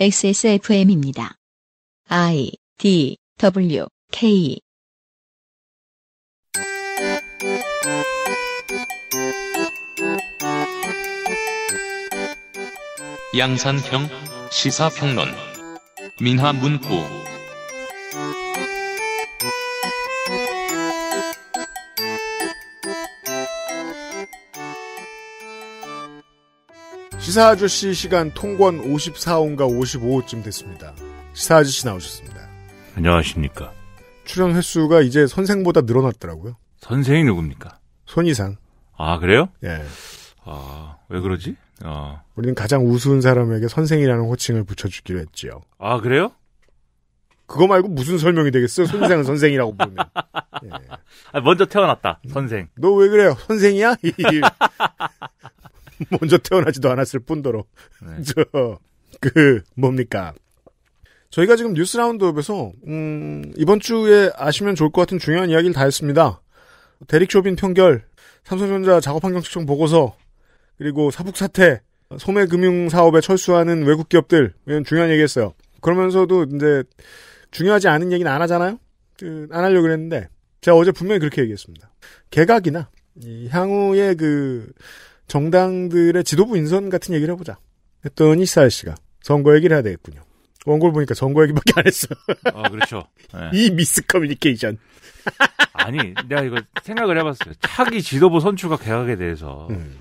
XSFM입니다. I D W K 양산형 시사평론 민화문구 시사 아저씨 시간 통권 54호인가 55호쯤 됐습니다. 시사 아저씨 나오셨습니다. 안녕하십니까. 출연 횟수가 이제 선생보다 늘어났더라고요. 선생이 누굽니까? 손이상. 아, 그래요? 예. 아, 왜 그러지? 아. 우리는 가장 우스운 사람에게 선생이라는 호칭을 붙여주기로 했지요. 아, 그래요? 그거 말고 무슨 설명이 되겠어요? 손이상은 선생이라고 부르면. 예. 아, 먼저 태어났다. 음. 선생. 너 왜 그래요? 선생이야? 먼저 태어나지도 않았을 뿐더러. 네. 저, 그, 뭡니까. 저희가 지금 뉴스 라운드업에서, 음, 이번 주에 아시면 좋을 것 같은 중요한 이야기를 다 했습니다. 대릭 쇼빈 편결, 삼성전자 작업환경측정 보고서, 그리고 사북사태, 소매금융사업에 철수하는 외국 기업들, 이런 중요한 얘기 했어요. 그러면서도 이제, 중요하지 않은 얘기는 안 하잖아요? 그, 안 하려고 그랬는데, 제가 어제 분명히 그렇게 얘기했습니다. 개각이나, 향후에 그, 정당들의 지도부 인선 같은 얘기를 해보자. 했더니 사일 씨가 선거 얘기를 해야 되겠군요. 원고를 보니까 선거 얘기밖에 안 했어. 아, 그렇죠. 네. 이 미스 커뮤니케이션. 아니, 내가 이거 생각을 해봤어요. 차기 지도부 선출과 개혁에 대해서. 음.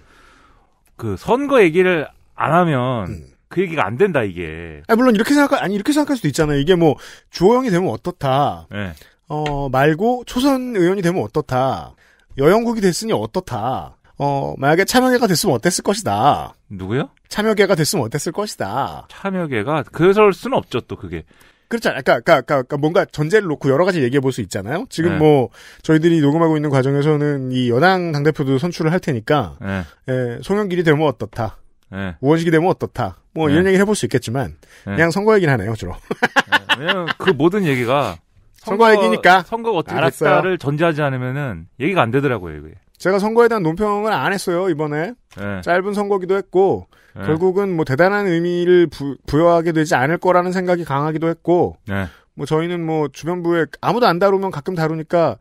그 선거 얘기를 안 하면 음. 그 얘기가 안 된다, 이게. 아, 물론 이렇게 생각, 아니, 이렇게 생각할 수도 있잖아요. 이게 뭐, 주호영이 되면 어떻다. 네. 어, 말고 초선 의원이 되면 어떻다. 여영국이 됐으니 어떻다. 어, 만약에 참여계가 됐으면 어땠을 것이다. 누구요? 참여계가 됐으면 어땠을 것이다. 참여계가 그럴 수는 없죠, 또 그게. 그렇잖아요. 그러니까, 그니까 그러니까, 그러니까 뭔가 전제를 놓고 여러 가지 얘기해 볼 수 있잖아요. 지금 네. 뭐 저희들이 녹음하고 있는 과정에서는 이 연항 당 대표도 선출을 할 테니까 네. 예, 송영길이 되면 어떻다. 네. 우원식이 되면 어떻다. 뭐 네. 이런 얘기를 해볼 수 있겠지만 네. 그냥 선거 얘기는 하네요, 주로. 네. 왜냐면 그 모든 얘기가 선거, 선거 얘기니까 선거가 어떻게 알았어요. 됐다를 전제하지 않으면은 얘기가 안 되더라고요, 이게. 제가 선거에 대한 논평을 안 했어요 이번에 네. 짧은 선거기도 했고 네. 결국은 뭐 대단한 의미를 부, 여하게 되지 않을 거라는 생각이 강하기도 했고 네. 뭐 저희는 뭐 주변부에 아무도 안 다루면 가끔 다루니까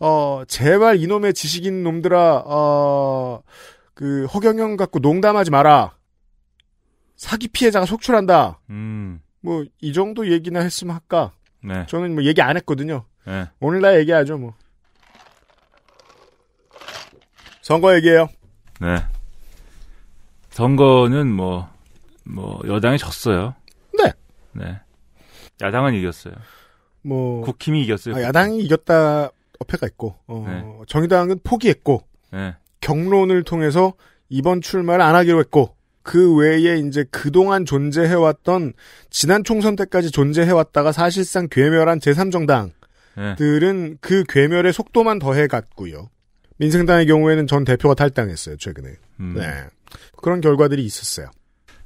어 제발 이놈의 지식인 놈들아 어그 허경영 갖고 농담하지 마라 사기 피해자가 속출한다 음. 뭐이 정도 얘기나 했으면 할까 네. 저는 뭐 얘기 안 했거든요 오늘날 얘기하죠 뭐 선거 얘기예요. 네. 선거는 뭐, 뭐, 여당이 졌어요. 네. 네. 야당은 이겼어요. 뭐. 국힘이 이겼어요. 아, 야당이 이겼다 어폐가 있고, 어, 네. 정의당은 포기했고, 네. 경론을 통해서 이번 출마를 안 하기로 했고, 그 외에 이제 그동안 존재해왔던, 지난 총선 때까지 존재해왔다가 사실상 괴멸한 제3정당들은 네. 그 괴멸의 속도만 더해갔고요. 민생당의 경우에는 전 대표가 탈당했어요 최근에. 음. 네. 그런 결과들이 있었어요.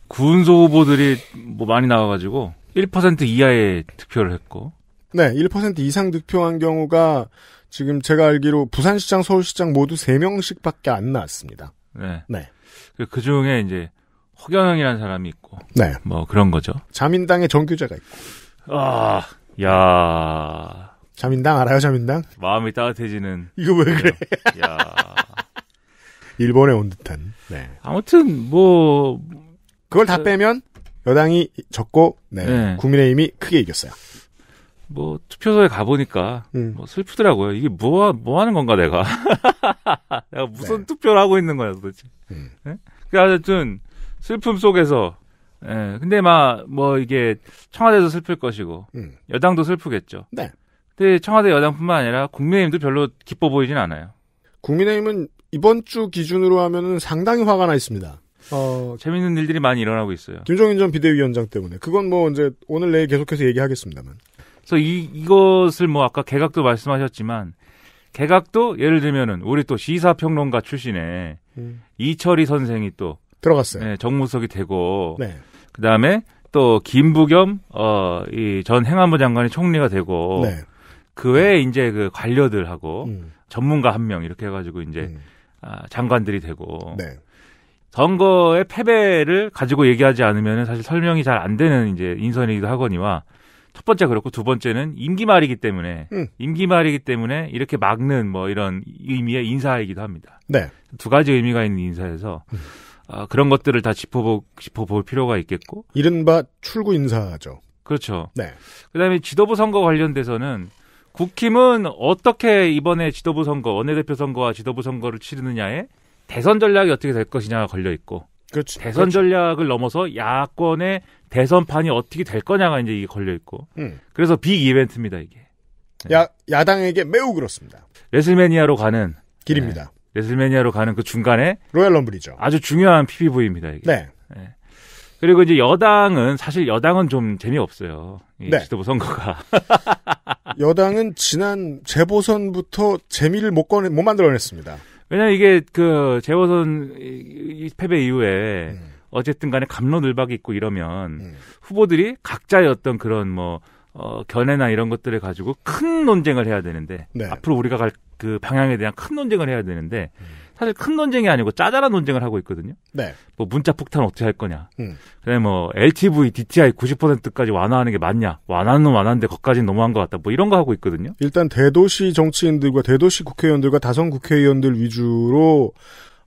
구 군소 후보들이 뭐 많이 나와가지고 1% 이하의 득표를 했고. 네, 1% 이상 득표한 경우가 지금 제가 알기로 부산시장, 서울시장 모두 3명씩밖에 안 나왔습니다. 네. 네. 그, 그 중에 이제 허경영이라는 사람이 있고. 네. 뭐 그런 거죠. 자민당의 정규자가 있고. 아, 야 자민당 알아요, 자민당? 마음이 따뜻해지는. 이거 왜 그래? 야. 일본에 온 듯한. 네. 아무튼 뭐 그걸 다 그 빼면 여당이 적고 네. 네. 국민의힘이 크게 이겼어요. 뭐 투표소에 가 보니까 음. 뭐 슬프더라고요. 이게 뭐뭐 뭐 하는 건가 내가 내가 무슨 네. 투표를 하고 있는 거야 도대체. 음. 네? 그래하여튼 그러니까 슬픔 속에서 예. 근데 막 뭐 이게 청와대도 슬플 것이고 음. 여당도 슬프겠죠. 네. 근데 청와대 여당뿐만 아니라 국민의힘도 별로 기뻐 보이진 않아요. 국민의힘은 이번 주 기준으로 하면은 상당히 화가 나 있습니다. 어, 재밌는 일들이 많이 일어나고 있어요. 김종인 전 비대위원장 때문에. 그건 뭐 이제 오늘 내일 계속해서 얘기하겠습니다만. 그래서 이, 이것을 뭐 아까 개각도 말씀하셨지만 개각도 예를 들면은 우리 또 시사평론가 출신의 음. 이철희 선생이 또 들어갔어요. 네, 정무석이 되고 네. 그다음에 또 김부겸 어이 전 행안부 장관이 총리가 되고 네. 그 외에 음. 이제 그 관료들하고 음. 전문가 한 명 이렇게 해가지고 이제 음. 아, 장관들이 되고 네. 선거의 패배를 가지고 얘기하지 않으면 사실 설명이 잘 안 되는 이제 인선이기도 하거니와 첫 번째 그렇고 두 번째는 임기 말이기 때문에 음. 임기 말이기 때문에 이렇게 막는 뭐 이런 의미의 인사이기도 합니다. 네. 두 가지 의미가 있는 인사에서 음. 어, 그런 것들을 다 짚어보, 짚어볼 필요가 있겠고 이른바 출구 인사죠. 그렇죠. 네. 그다음에 지도부 선거 관련돼서는 국힘은 어떻게 이번에 지도부 선거, 원내대표 선거와 지도부 선거를 치르느냐에 대선 전략이 어떻게 될 것이냐가 걸려 있고 그렇지, 대선 그렇지. 전략을 넘어서 야권의 대선판이 어떻게 될 거냐가 이제 이게 걸려 있고 음. 그래서 빅 이벤트입니다 이게 네. 야 야당에게 매우 그렇습니다 레슬매니아로 가는 길입니다 네, 레슬매니아로 가는 그 중간에 로얄 럼블이죠 아주 중요한 PPV입니다 이게 네. 네. 그리고 이제 여당은 사실 여당은 좀 재미없어요 이 네. 지도부 선거가 여당은 지난 재보선부터 재미를 못 꺼내 못 만들어냈습니다. 왜냐 이게 그 재보선 패배 이후에 음. 어쨌든 간에 감론을박이 있고 이러면 음. 후보들이 각자의 어떤 그런 뭐 어, 견해나 이런 것들을 가지고 큰 논쟁을 해야 되는데 네. 앞으로 우리가 갈 그 방향에 대한 큰 논쟁을 해야 되는데 음. 사실 큰 논쟁이 아니고 짜잘한 논쟁을 하고 있거든요. 네. 뭐 문자 폭탄 어떻게 할 거냐. 음. 그다음에 뭐 LTV, DTI 90%까지 완화하는 게 맞냐. 완화는 완화인데 거까지는 너무한 것 같다. 뭐 이런 거 하고 있거든요. 일단 대도시 정치인들과 대도시 국회의원들과 다선 국회의원들 위주로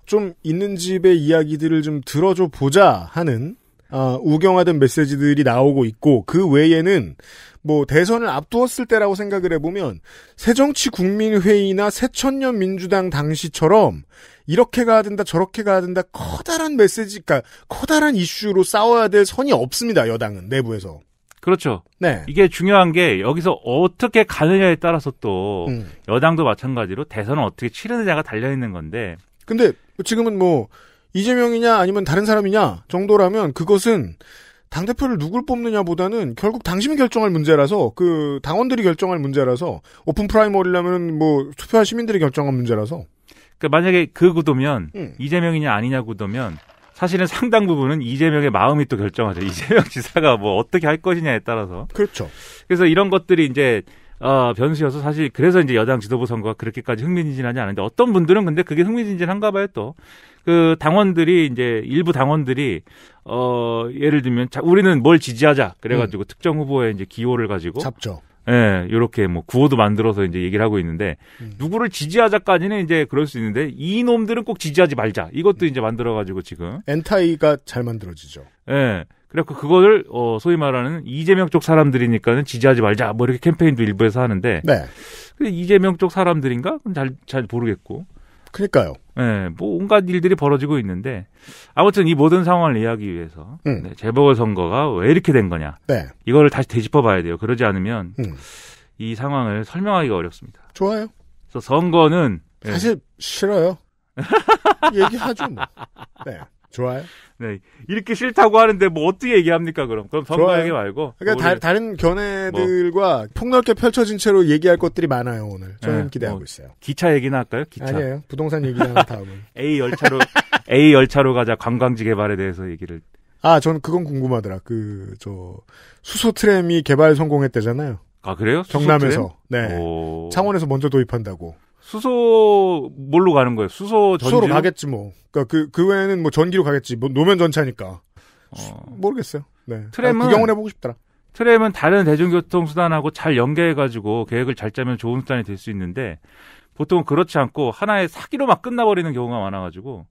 좀 있는 집의 이야기들을 좀 들어줘 보자 하는 어, 우경화된 메시지들이 나오고 있고 그 외에는 뭐 대선을 앞두었을 때라고 생각을 해보면 새정치국민회의나 새천년 민주당 당시처럼 이렇게 가야 된다 저렇게 가야 된다 커다란 메시지 가 그러니까 커다란 이슈로 싸워야 될 선이 없습니다 여당은 내부에서 그렇죠. 네. 이게 중요한 게 여기서 어떻게 가느냐에 따라서 또 음. 여당도 마찬가지로 대선을 어떻게 치르느냐가 달려 있는 건데. 근데 지금은 뭐 이재명이냐 아니면 다른 사람이냐 정도라면 그것은 당대표를 누굴 뽑느냐 보다는 결국 당신이 결정할 문제라서 그 당원들이 결정할 문제라서 오픈 프라이머리라면 뭐 투표한 시민들이 결정한 문제라서 그러니까 만약에 그 구도면 음. 이재명이냐 아니냐 구도면 사실은 상당 부분은 이재명의 마음이 또 결정하죠. 이재명 지사가 뭐 어떻게 할 것이냐에 따라서. 그렇죠. 그래서 이런 것들이 이제 어, 변수여서 사실 그래서 이제 여당 지도부 선거가 그렇게까지 흥미진진하지 않은데 어떤 분들은 근데 그게 흥미진진한가 봐요 또. 그 당원들이 이제 일부 당원들이 어 예를 들면 자, 우리는 뭘 지지하자 그래가지고 음. 특정 후보에 이제 기호를 가지고 잡죠. 예, 요렇게 뭐 구호도 만들어서 이제 얘기를 하고 있는데 음. 누구를 지지하자까지는 이제 그럴 수 있는데 이 놈들은 꼭 지지하지 말자. 이것도 음. 이제 만들어 가지고 지금 엔타이가 잘 만들어지죠. 예. 그래갖고 그거를 어 소위 말하는 이재명 쪽 사람들이니까는 지지하지 말자. 뭐 이렇게 캠페인도 일부에서 하는데 네. 이재명 쪽 사람들인가? 잘잘 잘 모르겠고. 그러니까요. 예, 네, 뭐 온갖 일들이 벌어지고 있는데 아무튼 이 모든 상황을 이해하기 위해서 음. 네, 재보궐 선거가 왜 이렇게 된 거냐. 네. 이거를 다시 되짚어 봐야 돼요. 그러지 않으면 음. 이 상황을 설명하기가 어렵습니다. 좋아요. 그래서 선거는 사실 네. 싫어요. 얘기하죠 뭐. 네. 좋아요. 네. 이렇게 싫다고 하는데 뭐 어떻게 얘기합니까 그럼? 그럼 선거얘기 말고. 그러니까 다, 른 견해들과 뭐. 폭넓게 펼쳐진 채로 얘기할 것들이 많아요 오늘. 저는 네, 기대하고 뭐 있어요. 기차 얘기나 할까요? 기차. 아니에요. 부동산 얘기나 다음은. A 열차로 A 열차로 가자 관광지 개발에 대해서 얘기를. 아, 저는 그건 궁금하더라. 그 저 수소 트램이 개발 성공했대잖아요. 아 그래요? 경남에서. 네. 오... 창원에서 먼저 도입한다고. 수소 뭘로 가는 거예요? 수소 전지 수소로 가겠지 뭐. 그러니까 그, 그 외에는 뭐 전기로 가겠지. 뭐 노면 전차니까. 어. 모르겠어요. 네. 아, 그 트램은 구경을 해보고 싶더라. 트램은 다른 대중교통 수단하고 잘 연계해가지고 계획을 잘 짜면 좋은 수단이 될 수 있는데 보통 은 그렇지 않고 하나의 사기로 막 끝나버리는 경우가 많아가지고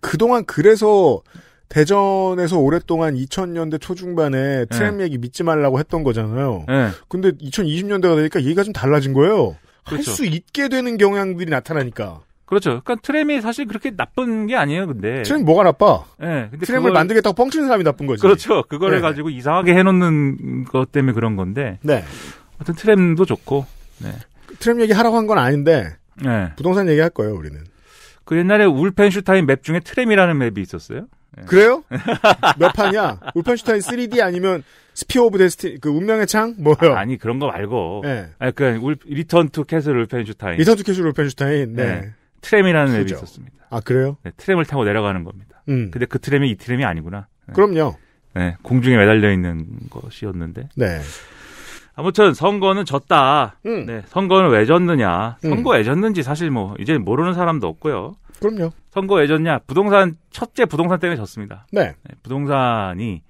그동안 그래서 대전에서 오랫동안 2000년대 초중반에 트램 네. 얘기 믿지 말라고 했던 거잖아요. 네. 근데 2020년대가 되니까 얘기가 좀 달라진 거예요. 그렇죠. 할수 있게 되는 경향들이 나타나니까. 그렇죠. 그러니까 트램이 사실 그렇게 나쁜 게 아니에요, 근데. 트램 뭐가 나빠? 예. 네, 근데 트램을 그걸... 만들겠다고 뻥치는 사람이 나쁜 거지. 그렇죠. 그걸 네. 가지고 이상하게 해놓는 것 때문에 그런 건데. 네. 어떤 트램도 좋고. 네. 트램 얘기 하라고 한 건 아닌데. 네. 부동산 얘기할 거예요, 우리는. 그 옛날에 울펜슈타인 맵 중에 트램이라는 맵이 있었어요. 네. 그래요? 몇 판이야? 울펜슈타인 3D 아니면 스피어 오브 데스티 그 운명의 창 뭐요? 아, 니 그런 거 말고. 네. 예. 아그 울, 리턴 투 캐슬 울펜슈타인. 리턴 투 캐슬 울펜슈타인. 네. 네. 트램이라는 앱이 있었습니다. 아 그래요? 네, 트램을 타고 내려가는 겁니다. 음. 근데 그 트램이 이 트램이 아니구나. 네. 그럼요. 네, 공중에 매달려 있는 것이었는데. 네. 아무튼 선거는 졌다. 음. 네, 선거는 왜 졌느냐? 음. 선거 음. 왜 졌는지 사실 뭐 이제 모르는 사람도 없고요. 그럼요. 선거 왜 졌냐? 부동산 첫째 부동산 때문에 졌습니다. 네. 네 부동산이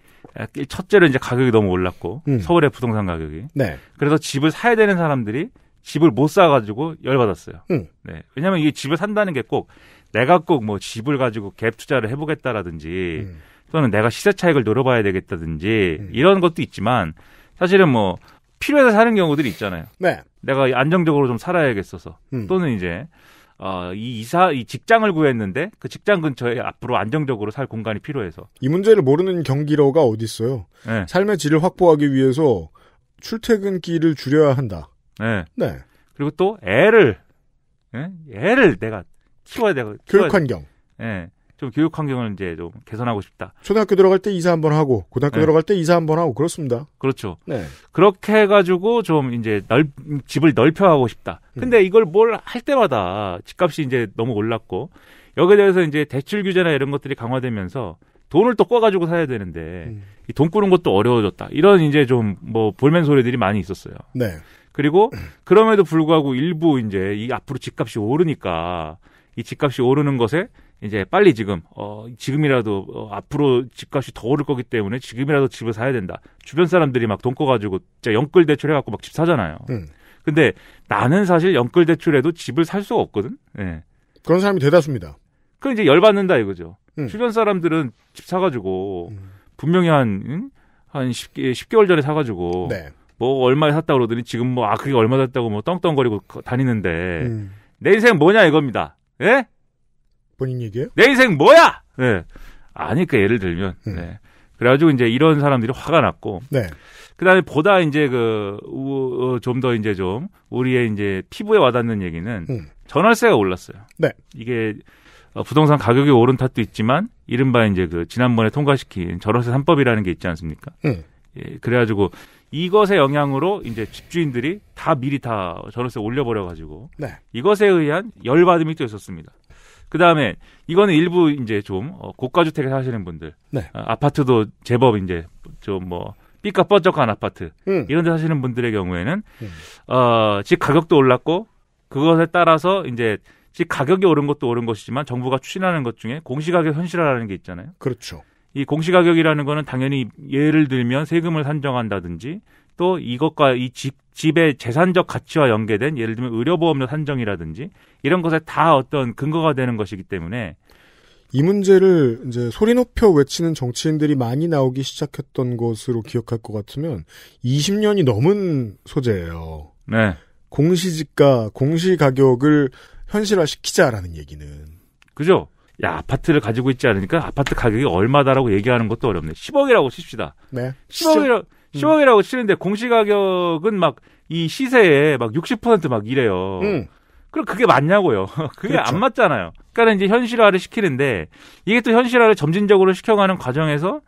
첫째로 이제 가격이 너무 올랐고 음. 서울의 부동산 가격이. 네. 그래서 집을 사야 되는 사람들이 집을 못 사가지고 열받았어요. 음. 네. 왜냐하면 이 집을 산다는 게 꼭 내가 꼭 뭐 집을 가지고 갭 투자를 해보겠다라든지 음. 또는 내가 시세 차익을 노려봐야 되겠다든지 음. 이런 것도 있지만 사실은 뭐 필요해서 사는 경우들이 있잖아요. 네. 내가 안정적으로 좀 살아야겠어서 음. 또는 이제 어, 이 이사, 이 직장을 구했는데 그 직장 근처에 앞으로 안정적으로 살 공간이 필요해서. 이 문제를 모르는 경기로가 어디 있어요? 네. 삶의 질을 확보하기 위해서 출퇴근길을 줄여야 한다. 네. 네. 그리고 또 애를, 예? 애를 내가 키워야 되고. 교육 환경. 예. 네. 좀 교육 환경을 이제 좀 개선하고 싶다. 초등학교 들어갈 때 이사 한번 하고 고등학교 네. 들어갈 때 이사 한번 하고 그렇습니다. 그렇죠. 네. 그렇게 해가지고 좀 이제 넓 집을 넓혀가고 싶다. 근데 음. 이걸 뭘 할 때마다 집값이 이제 너무 올랐고 여기에 대해서 이제 대출 규제나 이런 것들이 강화되면서 돈을 또 꿔가지고 사야 되는데 음. 이돈 꾸는 것도 어려워졌다. 이런 이제 좀 뭐 볼멘 소리들이 많이 있었어요. 네. 그리고 그럼에도 불구하고 일부 이제 이 앞으로 집값이 오르니까 이 집값이 오르는 것에 이제 빨리 지금 어 지금이라도 어, 앞으로 집값이 더 오를 거기 때문에 지금이라도 집을 사야 된다. 주변 사람들이 막 돈 꺼가지고 진짜 연끌 대출해 갖고 막 집 사잖아요. 음. 근데 나는 사실 연끌 대출해도 집을 살 수가 없거든. 예. 그런 사람이 대다수입니다. 그럼 이제 열받는다 이거죠. 음. 주변 사람들은 집 사가지고 음. 분명히 한한 한 10, 10개월 전에 사가지고 네. 뭐 얼마에 샀다 그러더니 지금 뭐 아 그게 얼마 샀다고뭐 떵떵거리고 다니는데 음. 내 인생 뭐냐 이겁니다. 예? 본인 얘기예요? 내 인생 뭐야? 네. 아니, 까 그러니까 예를 들면. 음. 네. 그래가지고 이제 이런 사람들이 화가 났고. 네. 그 다음에 보다 이제 그, 어, 좀더 이제 좀 우리의 이제 피부에 와닿는 얘기는 음. 전월세가 올랐어요. 네. 이게 어, 부동산 가격이 오른 탓도 있지만 이른바 이제 그 지난번에 통과시킨 전월세 3법이라는 게 있지 않습니까? 음. 예, 그래가지고 이것의 영향으로 이제 집주인들이 다 미리 다 전월세 올려버려가지고 네. 이것에 의한 열받음이 또 있었습니다. 그 다음에 이거는 일부 이제 좀 어, 고가 주택에 사시는 분들, 네. 아, 파트도 제법 이제 좀 뭐 삐까 뻔쩍한 아파트 음. 이런데 사시는 분들의 경우에는 음. 어집 가격도 올랐고 그것에 따라서 이제 집 가격이 오른 것도 오른 것이지만 정부가 추진하는 것 중에 공시가격 현실화라는 게 있잖아요. 그렇죠. 이 공시가격이라는 거는 당연히 예를 들면 세금을 산정한다든지 또 이것과 이집 집의 재산적 가치와 연계된 예를 들면 의료보험료 산정이라든지 이런 것에 다 어떤 근거가 되는 것이기 때문에 이 문제를 이제 소리 높여 외치는 정치인들이 많이 나오기 시작했던 것으로 기억할 것 같으면 20년이 넘은 소재예요. 네. 공시지가, 공시가격을 현실화시키자라는 얘기는. 그죠? 야, 아파트를 가지고 있지 않으니까 아파트 가격이 얼마다라고 얘기하는 것도 어렵네. 10억이라고 칩시다. 네. 10억이라고. 10억. 10억이라고 음. 치는데 공시가격은 막 이 시세에 막 60%막 이래요. 음. 그럼 그게 맞냐고요. 그게 그렇죠. 안 맞잖아요. 그러니까 이제 현실화를 시키는데 이게 또 현실화를 점진적으로 시켜가는 과정에서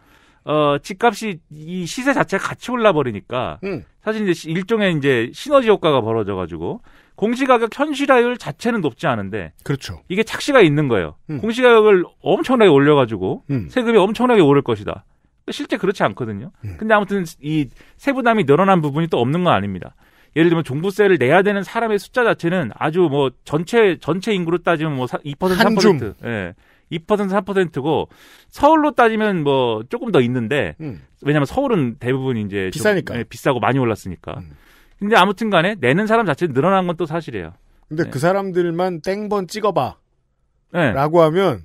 어 집값이 이 시세 자체가 같이 올라버리니까 음. 사실 이제 일종의 이제 시너지 효과가 벌어져가지고 공시가격 현실화율 자체는 높지 않은데 그렇죠. 이게 착시가 있는 거예요. 음. 공시가격을 엄청나게 올려가지고 음. 세금이 엄청나게 오를 것이다. 실제 그렇지 않거든요. 음. 근데 아무튼 이 세부담이 늘어난 부분이 또 없는 건 아닙니다. 예를 들면 종부세를 내야 되는 사람의 숫자 자체는 아주 뭐 전체 전체 인구로 따지면 뭐 2% 3%. 예. 2% 3%고 서울로 따지면 뭐 조금 더 있는데 음. 왜냐면 서울은 대부분 이제 비싸니까 예, 비싸고 많이 올랐으니까. 음. 근데 아무튼간에 내는 사람 자체 늘어난 건 또 사실이에요. 근데 예. 그 사람들만 땡번 찍어봐. 예. 라고 하면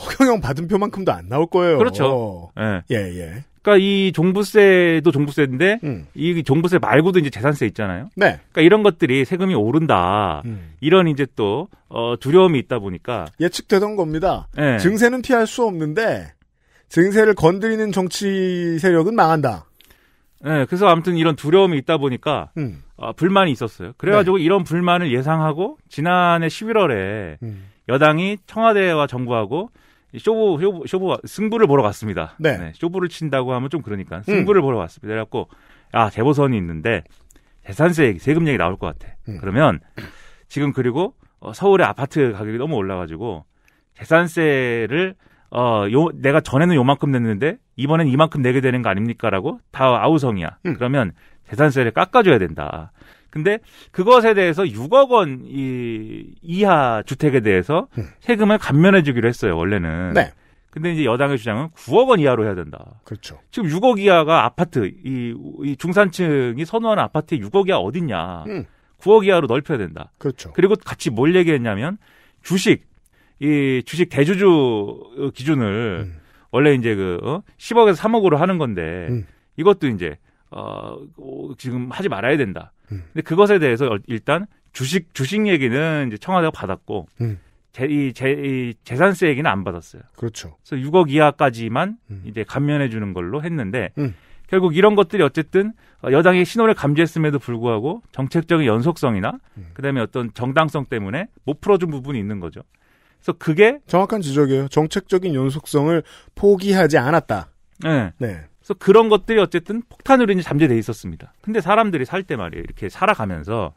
허경영 받은표만큼도 안 나올 거예요. 그렇죠. 예. 예, 예. 그러니까 이 종부세도 종부세인데 음. 이 종부세 말고도 이제 재산세 있잖아요. 네. 그러니까 이런 것들이 세금이 오른다. 음. 이런 이제 또 어, 두려움이 있다 보니까 예측되던 겁니다. 예. 증세는 피할 수 없는데 증세를 건드리는 정치 세력은 망한다. 네, 그래서 아무튼 이런 두려움이 있다 보니까 음. 어, 불만이 있었어요. 그래가지고 네. 이런 불만을 예상하고 지난해 11월에 음. 여당이 청와대와 정부하고 쇼부, 쇼부, 쇼부, 승부를 보러 갔습니다. 네. 네. 쇼부를 친다고 하면 좀 그러니까. 음. 승부를 음. 보러 갔습니다. 그래갖고, 아, 대보선이 있는데, 재산세 얘기, 세금 얘기 나올 것 같아. 음. 그러면, 지금 그리고, 어, 서울의 아파트 가격이 너무 올라가지고, 재산세를, 어, 요, 내가 전에는 요만큼 냈는데, 이번엔 이만큼 내게 되는 거 아닙니까라고, 다 아우성이야. 음. 그러면, 재산세를 깎아줘야 된다. 근데 그것에 대해서 6억 원 이, 이하 주택에 대해서 음. 세금을 감면해 주기로 했어요, 원래는. 네. 근데 이제 여당의 주장은 9억 원 이하로 해야 된다. 그렇죠. 지금 6억 이하가 아파트, 이, 이 중산층이 선호하는 아파트에 6억 이하 어딨냐. 음. 9억 이하로 넓혀야 된다. 그렇죠. 그리고 같이 뭘 얘기했냐면 주식, 이 주식 대주주 기준을 음. 원래 이제 그 어? 10억에서 3억으로 하는 건데 음. 이것도 이제 어, 뭐 지금 하지 말아야 된다. 음. 근데 그것에 대해서 일단 주식 주식 얘기는 이제 청와대가 받았고 음. 제, 이, 재, 이 재산세 얘기는 안 받았어요. 그렇죠. 그래서 6억 이하까지만 음. 이제 감면해 주는 걸로 했는데 음. 결국 이런 것들이 어쨌든 어, 여당의 신호를 감지했음에도 불구하고 정책적인 연속성이나 음. 그다음에 어떤 정당성 때문에 못 풀어준 부분이 있는 거죠. 그래서 그게 정확한 지적이에요. 정책적인 연속성을 포기하지 않았다. 예. 네. 네. 그래서 그런 것들이 어쨌든 폭탄으로 이제 잠재돼 있었습니다. 근데 사람들이 살 때 말이에요. 이렇게 살아가면서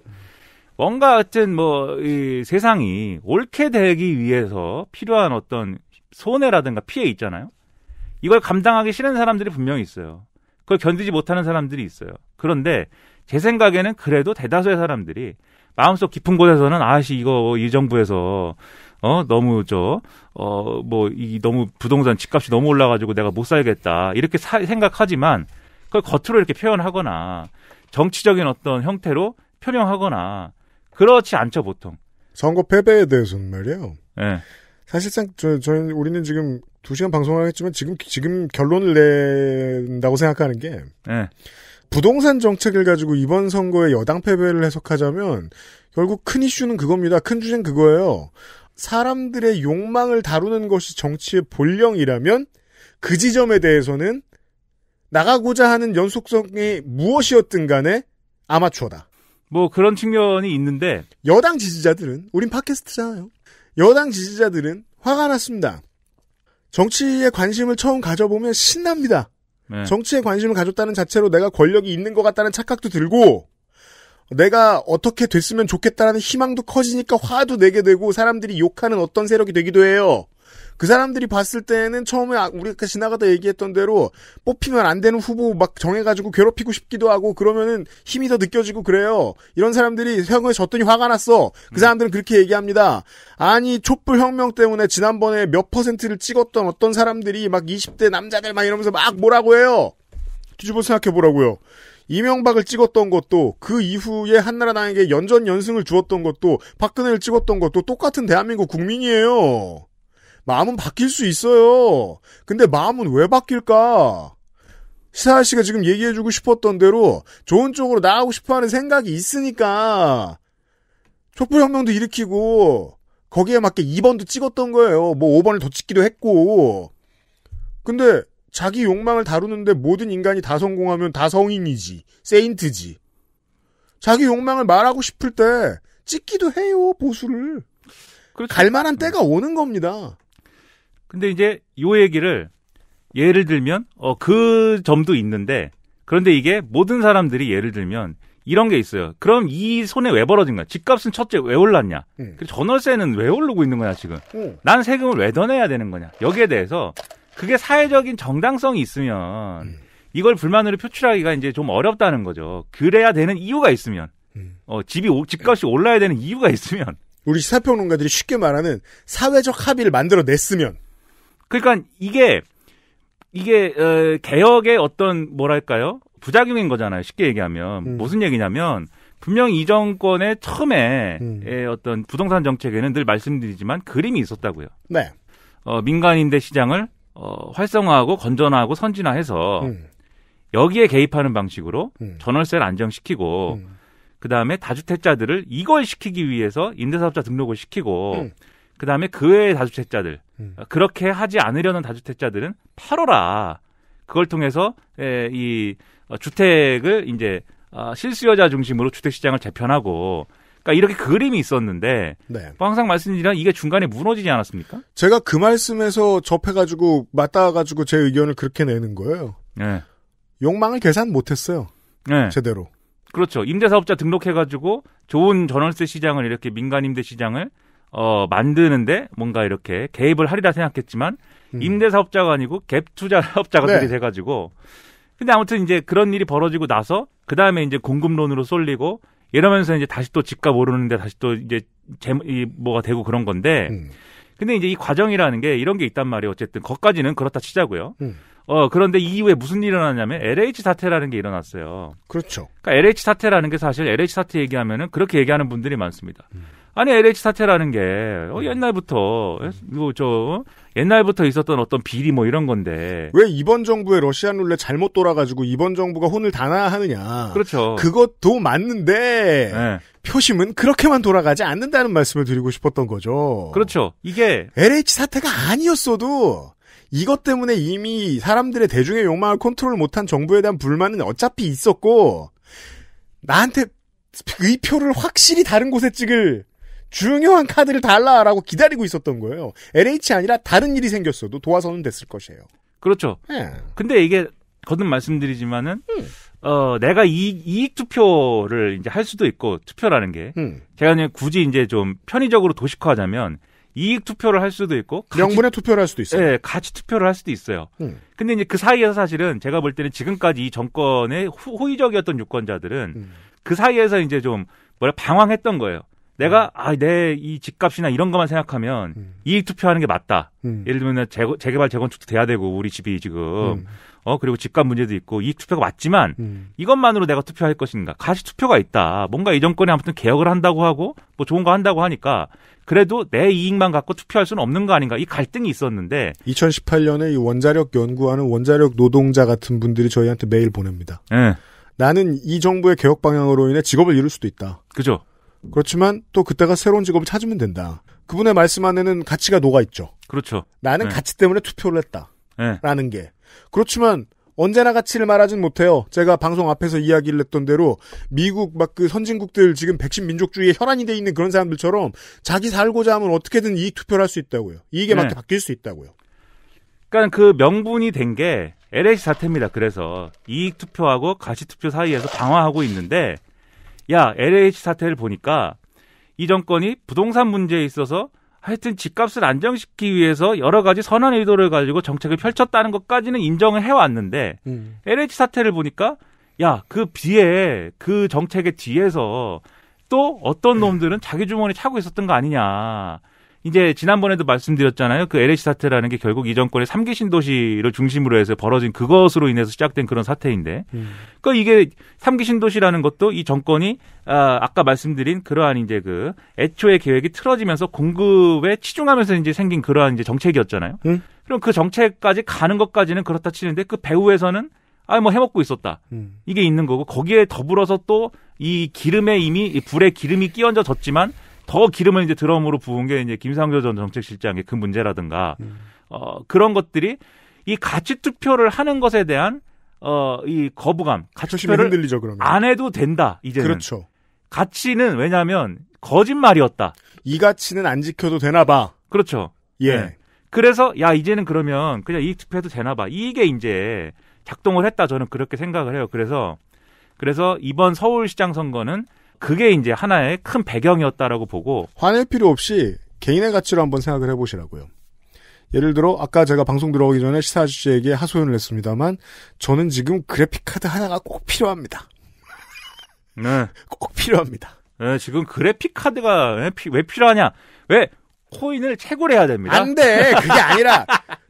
뭔가 어쨌든 뭐 이 세상이 옳게 되기 위해서 필요한 어떤 손해라든가 피해 있잖아요. 이걸 감당하기 싫은 사람들이 분명히 있어요. 그걸 견디지 못하는 사람들이 있어요. 그런데 제 생각에는 그래도 대다수의 사람들이 마음속 깊은 곳에서는 아씨 이거 이 정부에서 어 너무 저어뭐 이 너무 부동산 집값이 너무 올라가지고 내가 못 살겠다 이렇게 사, 생각하지만 그걸 겉으로 이렇게 표현하거나 정치적인 어떤 형태로 표명하거나 그렇지 않죠 보통. 선거 패배에 대해서는 말이에요. 네. 사실상 저, 저 우리는 지금 두 시간 방송을 하겠지만 지금 지금 결론을 낸다고 생각하는 게 네. 부동산 정책을 가지고 이번 선거에 여당 패배를 해석하자면 결국 큰 이슈는 그겁니다. 큰 주제는 그거예요. 사람들의 욕망을 다루는 것이 정치의 본령이라면 그 지점에 대해서는 나가고자 하는 연속성이 무엇이었든 간에 아마추어다. 뭐 그런 측면이 있는데 여당 지지자들은 우린 팟캐스트잖아요. 여당 지지자들은 화가 났습니다. 정치에 관심을 처음 가져보면 신납니다. 네. 정치에 관심을 가졌다는 자체로 내가 권력이 있는 것 같다는 착각도 들고 내가 어떻게 됐으면 좋겠다라는 희망도 커지니까 화도 내게 되고 사람들이 욕하는 어떤 세력이 되기도 해요. 그 사람들이 봤을 때는 처음에 아, 우리가 지나가다 얘기했던 대로 뽑히면 안 되는 후보 막 정해가지고 괴롭히고 싶기도 하고 그러면은 힘이 더 느껴지고 그래요. 이런 사람들이 혁명에 졌더니 화가 났어. 그 음. 사람들은 그렇게 얘기합니다. 아니 촛불 혁명 때문에 지난번에 몇 퍼센트를 찍었던 어떤 사람들이 막 20대 남자들 막 이러면서 막 뭐라고 해요. 뒤집어 생각해 보라고요. 이명박을 찍었던 것도 그 이후에 한나라당에게 연전 연승을 주었던 것도 박근혜를 찍었던 것도 똑같은 대한민국 국민이에요. 마음은 바뀔 수 있어요. 근데 마음은 왜 바뀔까? 시사 씨가 지금 얘기해주고 싶었던 대로 좋은 쪽으로 나가고 싶어하는 생각이 있으니까 촛불혁명도 일으키고 거기에 맞게 2번도 찍었던 거예요. 뭐 5번을 더 찍기도 했고. 근데 자기 욕망을 다루는데 모든 인간이 다 성공하면 다 성인이지, 세인트지. 자기 욕망을 말하고 싶을 때 찍기도 해요, 보수를. 그렇죠. 갈만한 음. 때가 오는 겁니다. 근데 이제 요 얘기를 예를 들면, 어, 그 점도 있는데, 그런데 이게 모든 사람들이 예를 들면, 이런 게 있어요. 그럼 이 손에 왜 벌어진 거야? 집값은 첫째 왜 올랐냐? 음. 전월세는 왜 오르고 있는 거냐 지금? 음. 난 세금을 왜 더 내야 되는 거냐? 여기에 대해서 그게 사회적인 정당성이 있으면 음. 이걸 불만으로 표출하기가 이제 좀 어렵다는 거죠. 그래야 되는 이유가 있으면 음. 어, 집이 집값이 올라야 되는 이유가 있으면 우리 시사평론가들이 쉽게 말하는 사회적 합의를 만들어냈으면 그러니까 이게 이게 어, 개혁의 어떤 뭐랄까요 부작용인 거잖아요. 쉽게 얘기하면 음. 무슨 얘기냐면 분명 이 정권의 처음에 음. 어떤 부동산 정책에는 늘 말씀드리지만 그림이 있었다고요. 네. 어, 민간인대 시장을 어, 활성화하고 건전화하고 선진화해서 음. 여기에 개입하는 방식으로 음. 전월세를 안정시키고 음. 그 다음에 다주택자들을 이걸 시키기 위해서 임대사업자 등록을 시키고 음. 그 다음에 그 외의 다주택자들 음. 어, 그렇게 하지 않으려는 다주택자들은 팔어라 그걸 통해서 에, 예, 이 어, 주택을 이제 어, 실수요자 중심으로 주택 시장을 재편하고 그러니까 이렇게 그림이 있었는데 네. 뭐 항상 말씀드리면 이게 중간에 무너지지 않았습니까? 제가 그 말씀에서 접해가지고 맞닿아가지고 제 의견을 그렇게 내는 거예요. 네. 욕망을 계산 못했어요. 네. 제대로. 그렇죠. 임대사업자 등록해가지고 좋은 전월세 시장을 이렇게 민간임대 시장을 어, 만드는데 뭔가 이렇게 개입을 하리라 생각했지만 음. 임대사업자가 아니고 갭투자사업자가 네. 돼가지고 근데 아무튼 이제 그런 일이 벌어지고 나서 그 다음에 이제 공급론으로 쏠리고 이러면서 이제 다시 또 집값 오르는데 다시 또 이제 제, 이 뭐가 되고 그런 건데. 음. 근데 이제 이 과정이라는 게 이런 게 있단 말이에요. 어쨌든 거까지는 그렇다 치자고요. 음. 어 그런데 이후에 무슨 일이 일어났냐면 LH 사태라는 게 일어났어요. 그렇죠. 그러니까 LH 사태라는 게 사실 LH 사태 얘기하면은 그렇게 얘기하는 분들이 많습니다. 음. 아니 LH 사태라는 게 어, 음. 옛날부터 어, 뭐저 어? 옛날부터 있었던 어떤 비리 뭐 이런 건데 왜 이번 정부의 러시아 룰렛 잘못 돌아가지고 이번 정부가 혼을 다나야 하느냐. 그렇죠. 그것도 맞는데 네. 표심은 그렇게만 돌아가지 않는다는 말씀을 드리고 싶었던 거죠. 그렇죠. 이게 LH 사태가 아니었어도 이것 때문에 이미 사람들의 대중의 욕망을 컨트롤 못한 정부에 대한 불만은 어차피 있었고 나한테 의표를 확실히 다른 곳에 찍을 중요한 카드를 달라라고 기다리고 있었던 거예요. LH 아니라 다른 일이 생겼어도 도와서는 됐을 것이에요. 그렇죠. 예. 근데 이게 거듭 말씀드리지만은 음. 어 내가 이 이익 투표를 이제 할 수도 있고 투표라는 게 음. 제가 그냥 굳이 이제 좀 편의적으로 도식화하자면 이익 투표를 할 수도 있고 같이, 명분의 투표를 할 수도 있어요. 예, 같이 투표를 할 수도 있어요. 음. 근데 이제 그 사이에서 사실은 제가 볼 때는 지금까지 이 정권의 호, 호의적이었던 유권자들은 음. 그 사이에서 이제 좀 뭐라 방황했던 거예요. 내가 아 내이 집값이나 이런 것만 생각하면 음. 이익 투표하는 게 맞다. 음. 예를 들면 재 재개발 재건축도 돼야 되고 우리 집이 지금 음. 어 그리고 집값 문제도 있고 이익 투표가 맞지만 음. 이것만으로 내가 투표할 것인가? 가시 투표가 있다. 뭔가 이 정권이 아무튼 개혁을 한다고 하고 뭐 좋은 거 한다고 하니까 그래도 내 이익만 갖고 투표할 수는 없는 거 아닌가? 이 갈등이 있었는데 2018년에 이 원자력 연구하는 원자력 노동자 같은 분들이 저희한테 메일 보냅니다. 네. 나는 이 정부의 개혁 방향으로 인해 직업을 잃을 수도 있다. 그죠? 그렇지만 또 그때가 새로운 직업을 찾으면 된다. 그분의 말씀 안에는 가치가 녹아 있죠. 그렇죠. 나는 네. 가치 때문에 투표를 했다. 네. 라는 게. 그렇지만 언제나 가치를 말하진 못해요. 제가 방송 앞에서 이야기를 했던 대로 미국 막 그 선진국들 지금 백신 민족주의에 혈안이 돼 있는 그런 사람들처럼 자기 살고자 하면 어떻게든 이익 투표를 할 수 있다고요. 이익에 네. 맞게 바뀔 수 있다고요. 그러니까 그 명분이 된 게 LH 사태입니다. 그래서 이익 투표하고 가치 투표 사이에서 방화하고 있는데 야, LH 사태를 보니까 이 정권이 부동산 문제에 있어서 하여튼 집값을 안정시키기 위해서 여러 가지 선한 의도를 가지고 정책을 펼쳤다는 것까지는 인정을 해왔는데 음. LH 사태를 보니까 야, 그 뒤에 그 정책의 뒤에서 또 어떤 놈들은 자기 주머니 차고 있었던 거 아니냐. 이제 지난번에도 말씀드렸잖아요. 그 LH 사태라는 게 결국 이 정권의 삼기 신도시를 중심으로 해서 벌어진 그것으로 인해서 시작된 그런 사태인데, 음. 그 그러니까 이게 삼기 신도시라는 것도 이 정권이 아, 아까 말씀드린 그러한 이제 그애초에 계획이 틀어지면서 공급에 치중하면서 이제 생긴 그러한 이제 정책이었잖아요. 음? 그럼 그 정책까지 가는 것까지는 그렇다 치는데 그 배후에서는 아, 뭐 해먹고 있었다. 음. 이게 있는 거고 거기에 더불어서 또 이 기름에 이미 이 불에 기름이 끼얹어졌지만 더 기름을 이제 드럼으로 부은 게 이제 김상조 전 정책실장의 그 문제라든가 음. 어, 그런 것들이 이 가치 투표를 하는 것에 대한 어, 이 거부감, 가치 투표를 흔들리죠, 그러면. 안 해도 된다 이제는. 그렇죠. 가치는 왜냐하면 거짓말이었다. 이 가치는 안 지켜도 되나 봐. 그렇죠. 예. 네. 그래서 야 이제는 그러면 그냥 이 투표해도 되나 봐. 이게 이제 작동을 했다 저는 그렇게 생각을 해요. 그래서 그래서 이번 서울시장 선거는 그게 이제 하나의 큰 배경이었다라고 보고 화낼 필요 없이 개인의 가치로 한번 생각을 해보시라고요. 예를 들어 아까 제가 방송 들어오기 전에 시사 아저씨에게 하소연을 했습니다만 저는 지금 그래픽카드 하나가 꼭 필요합니다. 네. 꼭 필요합니다. 네, 지금 그래픽카드가 왜, 피, 왜 필요하냐? 왜 코인을 채굴해야 됩니다. 안 돼. 그게 아니라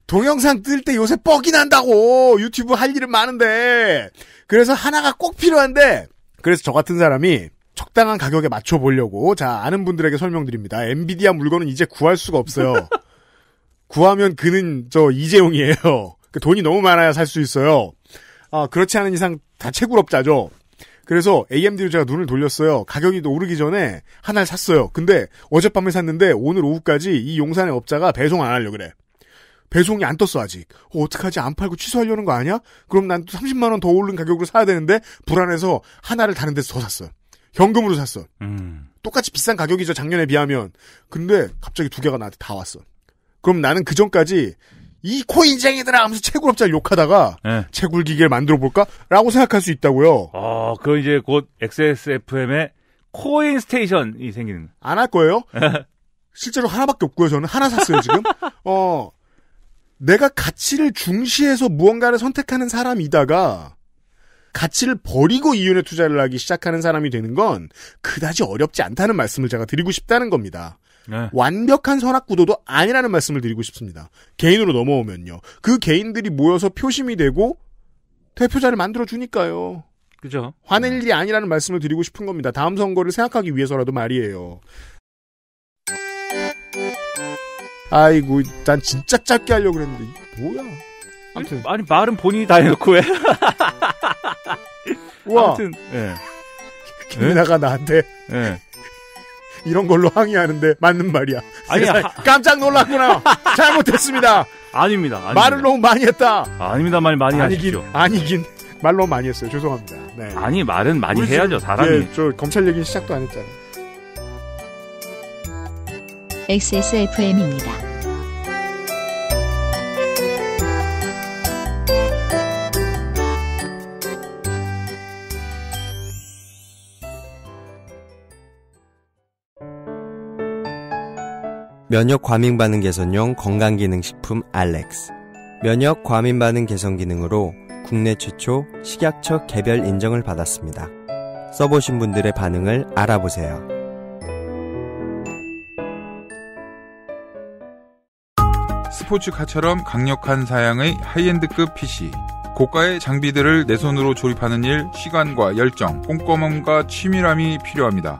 동영상 뜰 때 요새 뻑이 난다고 유튜브 할 일은 많은데 그래서 하나가 꼭 필요한데 그래서 저 같은 사람이 적당한 가격에 맞춰보려고 자 아는 분들에게 설명드립니다. 엔비디아 물건은 이제 구할 수가 없어요. 구하면 그는 저 이재용이에요. 그 돈이 너무 많아야 살 수 있어요. 아 그렇지 않은 이상 다 채굴업자죠. 그래서 AMD로 제가 눈을 돌렸어요. 가격이 오르기 전에 하나를 샀어요. 근데 어젯밤에 샀는데 오늘 오후까지 이 용산의 업자가 배송 안 하려 그래. 배송이 안 떴어 아직. 어, 어떡하지? 안 팔고 취소하려는 거 아니야? 그럼 난 30만 원 더 오른 가격으로 사야 되는데 불안해서 하나를 다른 데서 더 샀어요. 현금으로 샀어. 음. 똑같이 비싼 가격이죠 작년에 비하면. 근데 갑자기 두 개가 나한테 다 왔어. 그럼 나는 그 전까지 이 코인쟁이들아 하면서 채굴업자를 욕하다가 네. 채굴기계를 만들어 볼까라고 생각할 수 있다고요. 아, 그럼 이제 곧 XSFM의 코인 스테이션이 생기는. 안 할 거예요? 네. 실제로 하나밖에 없고요. 저는 하나 샀어요 지금. 어, 내가 가치를 중시해서 무언가를 선택하는 사람이다가 가치를 버리고 이윤에 투자를 하기 시작하는 사람이 되는 건 그다지 어렵지 않다는 말씀을 제가 드리고 싶다는 겁니다. 네. 완벽한 선악 구도도 아니라는 말씀을 드리고 싶습니다. 개인으로 넘어오면요. 그 개인들이 모여서 표심이 되고 대표자를 만들어 주니까요. 그죠? 화낼 네. 일이 아니라는 말씀을 드리고 싶은 겁니다. 다음 선거를 생각하기 위해서라도 말이에요. 아이고, 난 진짜 짧게 하려고 그랬는데 뭐야? 아무튼 아니 말은 본인이 다 해놓고 해. 우와. 아무튼 예. 김민아가 네. 나한테 예. 이런 걸로 항의하는데 맞는 말이야. 아니 하... 깜짝 놀랐구나. 잘못했습니다. 아닙니다, 아닙니다. 말을 너무 많이 했다. 아닙니다. 말 많이 아니긴, 하십시오. 아니긴. 말로 많이 했어요. 죄송합니다. 네. 아니 말은 많이 우리, 해야죠. 사람이. 예, 저 검찰 얘기 시작도 안 했잖아요. XSFM입니다. 면역 과민 반응 개선용 건강기능식품 알렉스. 면역 과민 반응 개선 기능으로 국내 최초 식약처 개별 인정을 받았습니다. 써보신 분들의 반응을 알아보세요. 스포츠카처럼 강력한 사양의 하이엔드급 PC. 고가의 장비들을 내 손으로 조립하는 일, 시간과 열정, 꼼꼼함과 치밀함이 필요합니다.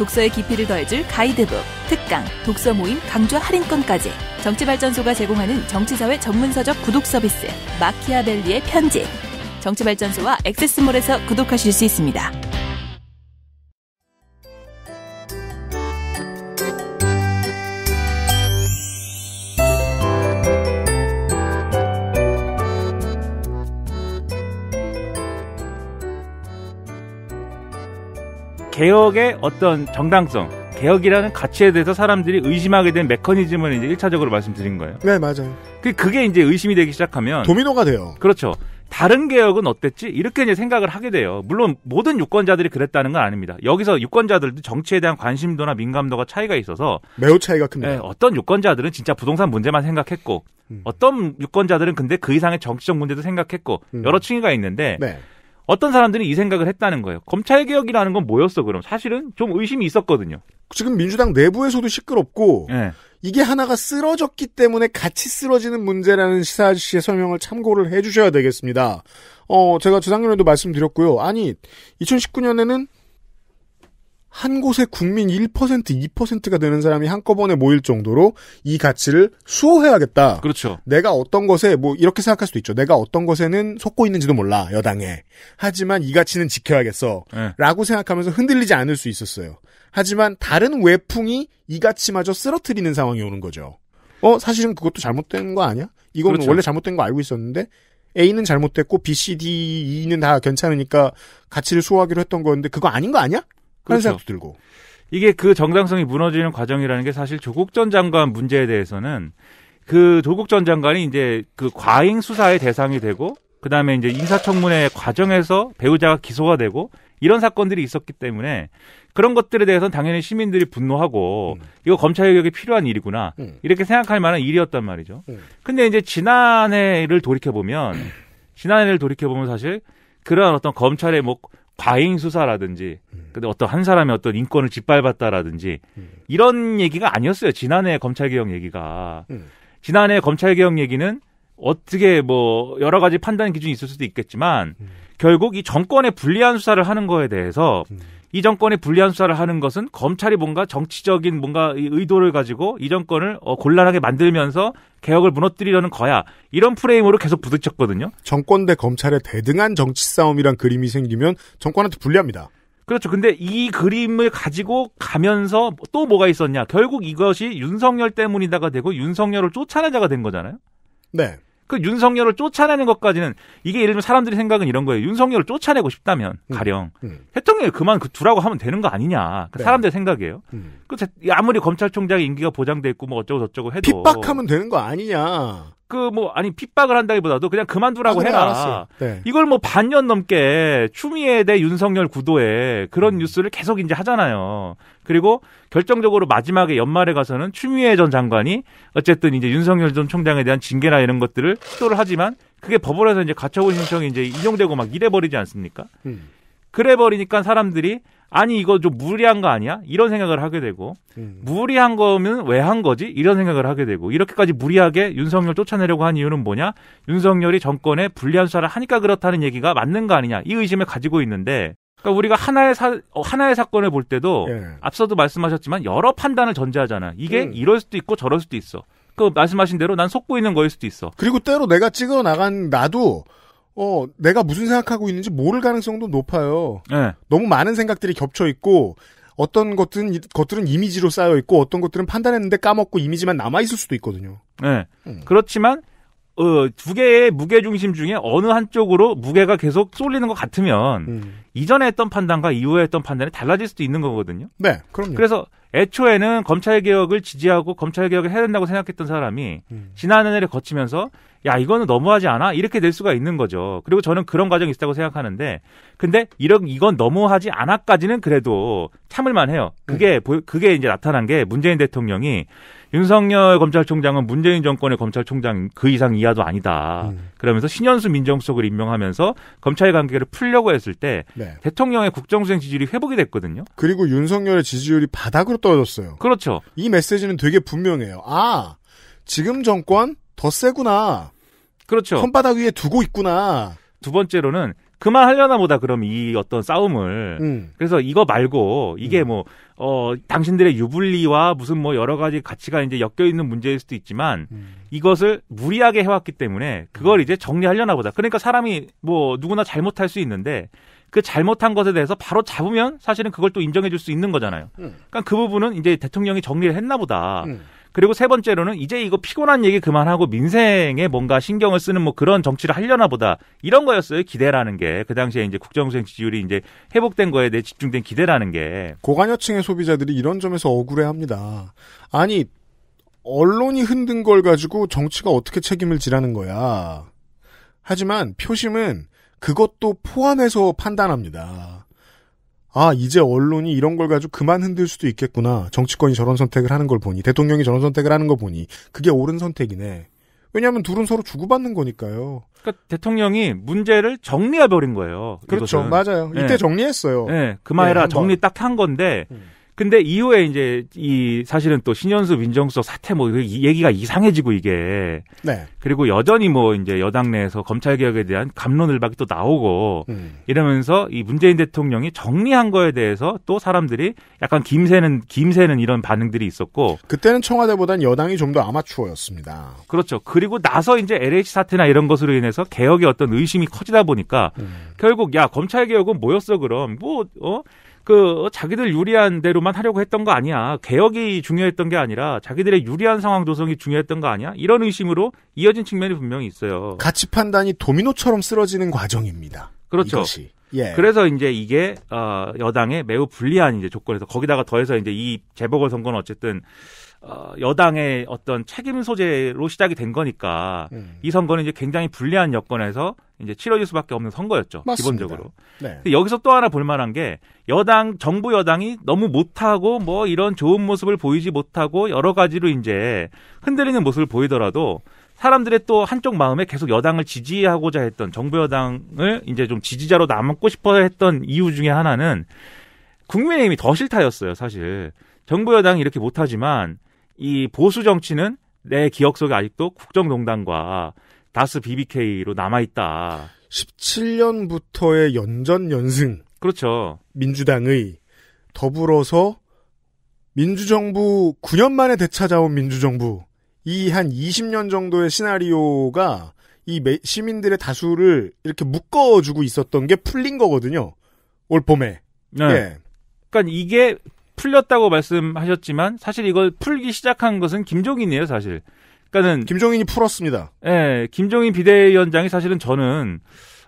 독서의 깊이를 더해줄 가이드북, 특강, 독서 모임 강좌 할인권까지 정치발전소가 제공하는 정치사회 전문서적 구독 서비스 마키아벨리의 편지 정치발전소와 액세스몰에서 구독하실 수 있습니다. 개혁의 어떤 정당성, 개혁이라는 가치에 대해서 사람들이 의심하게 된 메커니즘을 이제 1차적으로 말씀드린 거예요. 네, 맞아요. 그, 그게 이제 의심이 되기 시작하면. 도미노가 돼요. 그렇죠. 다른 개혁은 어땠지? 이렇게 이제 생각을 하게 돼요. 물론 모든 유권자들이 그랬다는 건 아닙니다. 여기서 유권자들도 정치에 대한 관심도나 민감도가 차이가 있어서 매우 차이가 큽니다. 네, 어떤 유권자들은 진짜 부동산 문제만 생각했고 음. 어떤 유권자들은 근데 그 이상의 정치적 문제도 생각했고 음. 여러 층위가 있는데 네. 어떤 사람들이 이 생각을 했다는 거예요. 검찰 개혁이라는 건 뭐였어? 그럼 사실은 좀 의심이 있었거든요. 지금 민주당 내부에서도 시끄럽고 네. 이게 하나가 쓰러졌기 때문에 같이 쓰러지는 문제라는 시사 씨의 설명을 참고를 해주셔야 되겠습니다. 어 제가 재작년에도 말씀드렸고요. 아니 2019년에는 한 곳에 국민 1%, 2%가 되는 사람이 한꺼번에 모일 정도로 이 가치를 수호해야겠다. 그렇죠. 내가 어떤 것에 뭐 이렇게 생각할 수도 있죠. 내가 어떤 것에는 속고 있는지도 몰라 여당에. 하지만 이 가치는 지켜야겠어.라고 네. 생각하면서 흔들리지 않을 수 있었어요. 하지만 다른 외풍이 이 가치마저 쓰러뜨리는 상황이 오는 거죠. 어 사실은 그것도 잘못된 거 아니야? 이건 그렇죠. 원래 잘못된 거 알고 있었는데 A는 잘못됐고 B, C, D, E는 다 괜찮으니까 가치를 수호하기로 했던 거였는데 그거 아닌 거 아니야? 그렇죠 생각도 들고. 이게 그 정당성이 무너지는 과정이라는 게 사실 조국 전 장관 문제에 대해서는 그 조국 전 장관이 이제 그 과잉 수사의 대상이 되고 그다음에 이제 인사청문회 과정에서 배우자가 기소가 되고 이런 사건들이 있었기 때문에 그런 것들에 대해서는 당연히 시민들이 분노하고 음. 이거 검찰 개혁이 필요한 일이구나 음. 이렇게 생각할 만한 일이었단 말이죠. 음. 근데 이제 지난해를 돌이켜 보면 지난해를 돌이켜 보면 사실 그러한 어떤 검찰의 뭐 과잉 수사라든지 음. 근데 어떤 한사람이 어떤 인권을 짓밟았다라든지 음. 이런 얘기가 아니었어요. 지난해 검찰개혁 얘기가 음. 지난해 검찰개혁 얘기는 어떻게 뭐 여러 가지 판단 기준이 있을 수도 있겠지만 결국 이 정권의 불리한 수사를 하는 거에 대해서 이정권이 불리한 수사를 하는 것은 검찰이 뭔가 정치적인 뭔가 의도를 가지고 이 정권을 어, 곤란하게 만들면서 개혁을 무너뜨리려는 거야. 이런 프레임으로 계속 부딪혔거든요. 정권 대 검찰의 대등한 정치 싸움이란 그림이 생기면 정권한테 불리합니다. 그렇죠. 근데 이 그림을 가지고 가면서 또 뭐가 있었냐. 결국 이것이 윤석열 때문이다가 되고 윤석열을 쫓아내 자가 된 거잖아요. 네. 그 윤석열을 쫓아내는 것까지는 이게 예를 들면 사람들이 생각은 이런 거예요. 윤석열을 쫓아내고 싶다면 음. 가령 음, 음. 대통령이 그만 그 두라고 하면 되는 거 아니냐. 그 네. 사람들 의 생각이에요. 음. 그 아무리 검찰총장의 인기가 보장돼 있고 뭐 어쩌고 저쩌고 해도 핍박하면 되는 거 아니냐. 그 뭐 아니 핍박을 한다기보다도 그냥 그만두라고 아, 그래, 네, 해라. 네. 이걸 뭐 반년 넘게 추미애 대 윤석열 구도에 그런 음. 뉴스를 계속 이제 하잖아요. 그리고 결정적으로 마지막에 연말에 가서는 추미애 전 장관이 어쨌든 이제 윤석열 전 총장에 대한 징계나 이런 것들을 시도를 하지만 그게 법원에서 이제 가처분 신청이 이제 인용되고 막 이래 버리지 않습니까? 음. 그래 버리니까 사람들이 아니 이거 좀 무리한 거 아니야? 이런 생각을 하게 되고 음. 무리한 거면 왜 한 거지? 이런 생각을 하게 되고 이렇게까지 무리하게 윤석열 쫓아내려고 한 이유는 뭐냐? 윤석열이 정권에 불리한 수사를 하니까 그렇다는 얘기가 맞는 거 아니냐? 이 의심을 가지고 있는데 그러니까 우리가 하나의 사 어, 하나의 사건을 볼 때도 예. 앞서도 말씀하셨지만 여러 판단을 전제하잖아. 이게 음. 이럴 수도 있고 저럴 수도 있어. 그 말씀하신 대로 난 속고 있는 거일 수도 있어. 그리고 때로 내가 찍어 나간 나도 어 내가 무슨 생각하고 있는지 모를 가능성도 높아요. 예. 너무 많은 생각들이 겹쳐 있고 어떤 것들은 것들은 이미지로 쌓여 있고 어떤 것들은 판단했는데 까먹고 이미지만 남아 있을 수도 있거든요. 네. 음. 그렇지만 어, 두 개의 무게 중심 중에 어느 한쪽으로 무게가 계속 쏠리는 것 같으면 음. 이전에 했던 판단과 이후에 했던 판단이 달라질 수도 있는 거거든요. 네, 그럼요. 그래서 애초에는 검찰 개혁을 지지하고 검찰 개혁을 해야 된다고 생각했던 사람이 음. 지난해를 거치면서 야 이거는 너무하지 않아 이렇게 될 수가 있는 거죠. 그리고 저는 그런 과정이 있다고 생각하는데 근데 이런 이건 너무하지 않아까지는 그래도 참을만 해요. 그게 음. 그게 이제 나타난 게 문재인 대통령이 윤석열 검찰총장은 문재인 정권의 검찰총장 그 이상 이하도 아니다. 음. 그러면서 신현수 민정수석을 임명하면서 검찰 관계를 풀려고 했을 때 네. 대통령의 국정수행 지지율이 회복이 됐거든요. 그리고 윤석열의 지지율이 바닥으로 떨어졌어요. 그렇죠. 이 메시지는 되게 분명해요. 아, 지금 정권 더 세구나. 그렇죠. 손바닥 위에 두고 있구나. 두 번째로는 그만 하려나 보다 그럼 이 어떤 싸움을 음. 그래서 이거 말고 이게 음. 뭐어 당신들의 유불리와 무슨 뭐 여러 가지 가치가 이제 엮여 있는 문제일 수도 있지만 음. 이것을 무리하게 해왔기 때문에 그걸 음. 이제 정리하려나 보다 그러니까 사람이 뭐 누구나 잘못할 수 있는데 그 잘못한 것에 대해서 바로 잡으면 사실은 그걸 또 인정해 줄 수 있는 거잖아요 음. 그니까그 부분은 이제 대통령이 정리를 했나 보다. 음. 그리고 세 번째로는 이제 이거 피곤한 얘기 그만하고 민생에 뭔가 신경을 쓰는 뭐 그런 정치를 하려나 보다 이런 거였어요 기대라는 게 그 당시에 이제 국정수행 지지율이 이제 회복된 거에 대해 집중된 기대라는 게 고관여층의 소비자들이 이런 점에서 억울해합니다. 아니 언론이 흔든 걸 가지고 정치가 어떻게 책임을 지라는 거야. 하지만 표심은 그것도 포함해서 판단합니다. 아, 이제 언론이 이런 걸 가지고 그만 흔들 수도 있겠구나. 정치권이 저런 선택을 하는 걸 보니, 대통령이 저런 선택을 하는 거 보니, 그게 옳은 선택이네. 왜냐하면 둘은 서로 주고받는 거니까요. 그러니까 대통령이 문제를 정리해버린 거예요. 그렇죠. 이것은. 맞아요. 이때 네. 정리했어요. 네. 그만해라. 네, 정리 딱 한 건데, 음. 근데 이후에 이제 이 사실은 또 신현수 민정수석 사태 뭐 얘기가 이상해지고 이게 네. 그리고 여전히 뭐 이제 여당 내에서 검찰 개혁에 대한 감론을박이 또 나오고 음. 이러면서 이 문재인 대통령이 정리한 거에 대해서 또 사람들이 약간 김새는 김새는 이런 반응들이 있었고 그때는 청와대보단 여당이 좀 더 아마추어였습니다. 그렇죠. 그리고 나서 이제 LH 사태나 이런 것으로 인해서 개혁의 어떤 의심이 커지다 보니까 음. 결국 야 검찰 개혁은 뭐였어 그럼 뭐 어? 그 자기들 유리한 대로만 하려고 했던 거 아니야. 개혁이 중요했던 게 아니라 자기들의 유리한 상황 조성이 중요했던 거 아니야? 이런 의심으로 이어진 측면이 분명히 있어요. 가치 판단이 도미노처럼 쓰러지는 과정입니다. 그렇죠. 이것이. 예. 그래서 이제 이게 어 여당에 매우 불리한 이제 조건에서 거기다가 더해서 이제 이 재보궐 선거는 어쨌든 어, 여당의 어떤 책임 소재로 시작이 된 거니까 음. 이 선거는 이제 굉장히 불리한 여건에서 이제 치러질 수밖에 없는 선거였죠. 맞습니다. 기본적으로. 네. 여기서 또 하나 볼만한 게 여당 정부 여당이 너무 못하고 뭐 이런 좋은 모습을 보이지 못하고 여러 가지로 이제 흔들리는 모습을 보이더라도 사람들의 또 한쪽 마음에 계속 여당을 지지하고자 했던 정부 여당을 이제 좀 지지자로 남고 싶어 했던 이유 중에 하나는 국민의힘이 더 싫다였어요, 사실. 정부 여당이 이렇게 못하지만 이 보수 정치는 내 기억 속에 아직도 국정농단과 다스 BBK로 남아있다. 17년부터의 연전 연승. 그렇죠. 민주당의 더불어서 민주정부 9년 만에 되찾아온 민주정부 이 한 20년 정도의 시나리오가 이 시민들의 다수를 이렇게 묶어주고 있었던 게 풀린 거거든요. 올 봄에. 네. 예. 그러니까 이게 풀렸다고 말씀하셨지만 사실 이걸 풀기 시작한 것은 김종인이에요, 사실. 그러니까는 김종인이 풀었습니다. 예, 김종인 비대위원장이 사실은 저는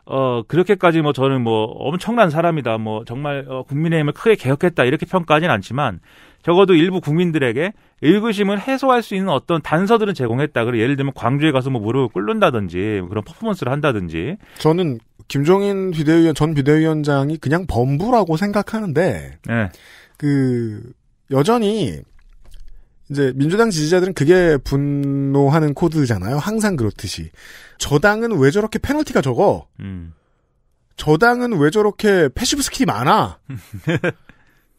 어 그렇게까지 뭐 저는 뭐 엄청난 사람이다, 뭐 정말 어, 국민의힘을 크게 개혁했다 이렇게 평가하진 않지만 적어도 일부 국민들에게 의구심을 해소할 수 있는 어떤 단서들은 제공했다. 그리고 예를 들면 광주에 가서 뭐 무릎을 꿇는다든지 뭐 그런 퍼포먼스를 한다든지. 저는 김종인 비대위원 전 비대위원장이 그냥 범부라고 생각하는데. 네. 그 여전히 이제 민주당 지지자들은 그게 분노하는 코드잖아요. 항상 그렇듯이 저당은 왜 저렇게 페널티가 적어? 음. 저당은 왜 저렇게 패시브 스킬이 많아?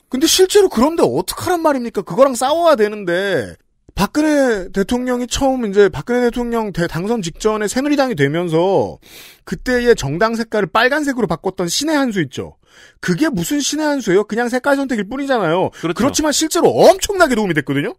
근데 실제로 그런데 어떡하란 말입니까? 그거랑 싸워야 되는데 박근혜 대통령이 처음 이제 박근혜 대통령 당선 직전에 새누리당이 되면서 그때의 정당 색깔을 빨간색으로 바꿨던 신의 한 수 있죠. 그게 무슨 신의 한 수예요? 그냥 색깔 선택일 뿐이잖아요. 그렇죠. 그렇지만 실제로 엄청나게 도움이 됐거든요.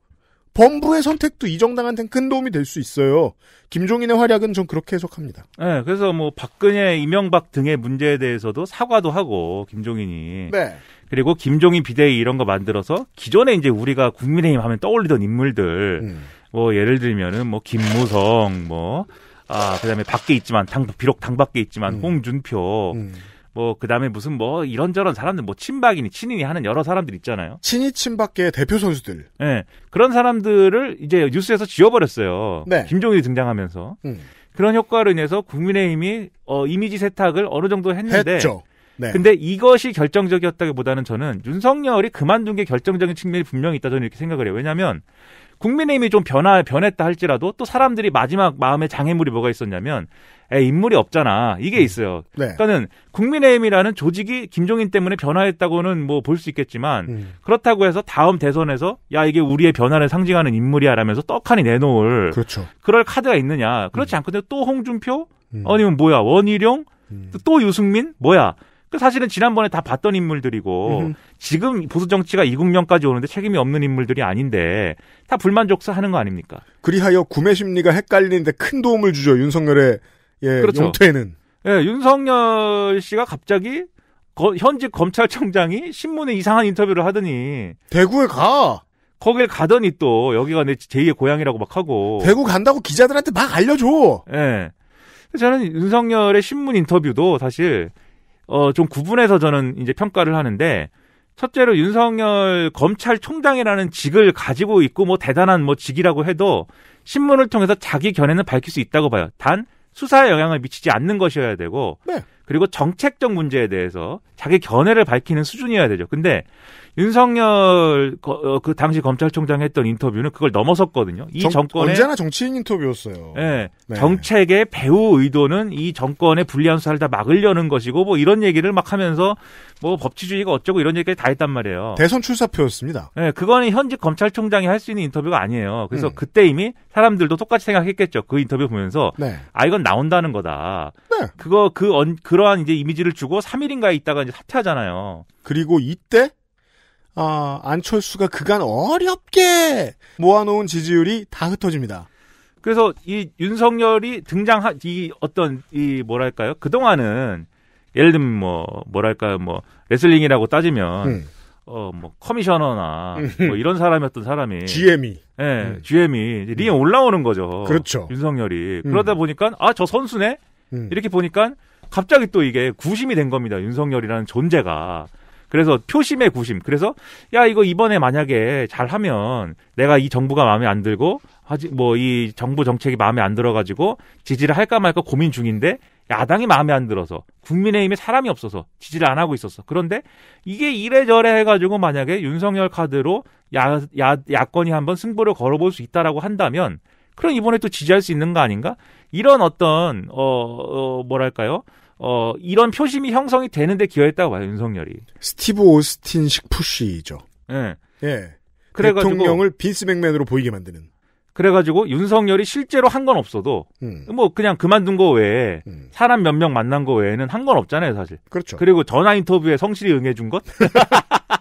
범부의 선택도 이 정당한테는 큰 도움이 될 수 있어요. 김종인의 활약은 전 그렇게 해석합니다. 네, 그래서 뭐 박근혜, 이명박 등의 문제에 대해서도 사과도 하고 김종인이. 네. 그리고 김종인 비대위 이런 거 만들어서 기존에 이제 우리가 국민의힘 하면 떠올리던 인물들 음. 뭐 예를 들면은 뭐 김무성 뭐 아 그다음에 밖에 있지만 당 비록 당 밖에 있지만 음. 홍준표 음. 뭐 그다음에 무슨 뭐 이런저런 사람들 뭐 친박이니 친인이 하는 여러 사람들 있잖아요. 친이 친박계 대표 선수들. 예. 네, 그런 사람들을 이제 뉴스에서 지워버렸어요. 네. 김종일이 등장하면서. 음. 그런 효과로 인해서 국민의힘이 어, 이미지 세탁을 어느 정도 했는데 했죠. 네. 근데 이것이 결정적이었다기보다는 저는 윤석열이 그만둔 게 결정적인 측면이 분명히 있다 저는 이렇게 생각을 해요. 왜냐하면 국민의힘이 좀 변화 변했다 할지라도 또 사람들이 마지막 마음의 장애물이 뭐가 있었냐면 에 인물이 없잖아 이게 음. 있어요. 네. 그러니까는 국민의힘이라는 조직이 김종인 때문에 변화했다고는 뭐 볼 수 있겠지만 음. 그렇다고 해서 다음 대선에서 야 이게 우리의 변화를 상징하는 인물이야라면서 떡하니 내놓을 그렇죠. 그럴 카드가 있느냐 그렇지 음. 않거든요. 또 홍준표 음. 아니면 뭐야 원희룡 음. 또 유승민 뭐야 그 사실은 지난번에 다 봤던 인물들이고 음흠. 지금 보수 정치가 이 국면까지 오는데 책임이 없는 인물들이 아닌데 다 불만족스하는 거 아닙니까? 그리하여 구매 심리가 헷갈리는데 큰 도움을 주죠 윤석열의 예, 그렇죠. 용태는. 예, 윤석열 씨가 갑자기 거, 현직 검찰총장이 신문에 이상한 인터뷰를 하더니 대구에 가. 거길 가더니 또 여기가 내 제2의 고향이라고 막 하고 대구 간다고 기자들한테 막 알려줘. 예. 저는 윤석열의 신문 인터뷰도 사실 어, 좀 구분해서 저는 이제 평가를 하는데 첫째로 윤석열 검찰총장이라는 직을 가지고 있고 뭐 대단한 뭐 직이라고 해도 신문을 통해서 자기 견해는 밝힐 수 있다고 봐요. 단 수사에 영향을 미치지 않는 것이어야 되고 네. 그리고 정책적 문제에 대해서 자기 견해를 밝히는 수준이어야 되죠. 근데 윤석열 거, 어, 그 당시 검찰총장 했던 인터뷰는 그걸 넘어섰거든요. 이 정, 권 언제나 정치인 인터뷰였어요. 네, 네. 정책의 배후 의도는 이 정권의 불리한 수사를 다 막으려는 것이고 뭐 이런 얘기를 막 하면서 뭐 법치주의가 어쩌고 이런 얘기까지 다 했단 말이에요. 대선 출사표였습니다. 네, 그거는 현직 검찰총장이 할 수 있는 인터뷰가 아니에요. 그래서 음. 그때 이미 사람들도 똑같이 생각했겠죠. 그 인터뷰 보면서 네. 아 이건 나온다는 거다. 네. 그거 그 언, 그러한 이제 이미지를 주고 3일인가에 있다가 이제 사퇴하잖아요. 그리고 이때 아, 안철수가 그간 어렵게 모아놓은 지지율이 다 흩어집니다. 그래서 이 윤석열이 등장한 이 어떤 이 뭐랄까요? 그 동안은 예를 들면 뭐 뭐랄까요? 뭐 레슬링이라고 따지면 음. 어뭐 커미셔너나 뭐 음. 이런 사람이었던 사람이 GM이 e. 예 네, 음. GM이 e. 링에 올라오는 거죠. 그렇죠. 윤석열이 음. 그러다 보니까 아 저 선수네 음. 이렇게 보니까 갑자기 또 이게 구심이 된 겁니다. 윤석열이라는 존재가. 그래서 표심의 구심. 그래서 야 이거 이번에 만약에 잘하면 내가 이 정부가 마음에 안 들고 하지 뭐이 정부 정책이 마음에 안 들어가지고 지지를 할까 말까 고민 중인데 야당이 마음에 안 들어서 국민의힘에 사람이 없어서 지지를 안 하고 있었어. 그런데 이게 이래저래 해가지고 만약에 윤석열 카드로 야, 야, 야권이 한번 승부를 걸어볼 수 있다라고 한다면 그럼 이번에 또 지지할 수 있는 거 아닌가? 이런 어떤 어, 어 뭐랄까요? 어 이런 표심이 형성이 되는데 기여했다고 봐요 윤석열이. 스티브 오스틴식 푸시죠. 예. 네. 예. 그래가지고 대통령을 빈스 맥맨으로 보이게 만드는. 그래가지고 윤석열이 실제로 한 건 없어도 음. 뭐 그냥 그만둔 거 외에 음. 사람 몇 명 만난 거 외에는 한 건 없잖아요 사실. 그렇죠. 그리고 전화 인터뷰에 성실히 응해준 것.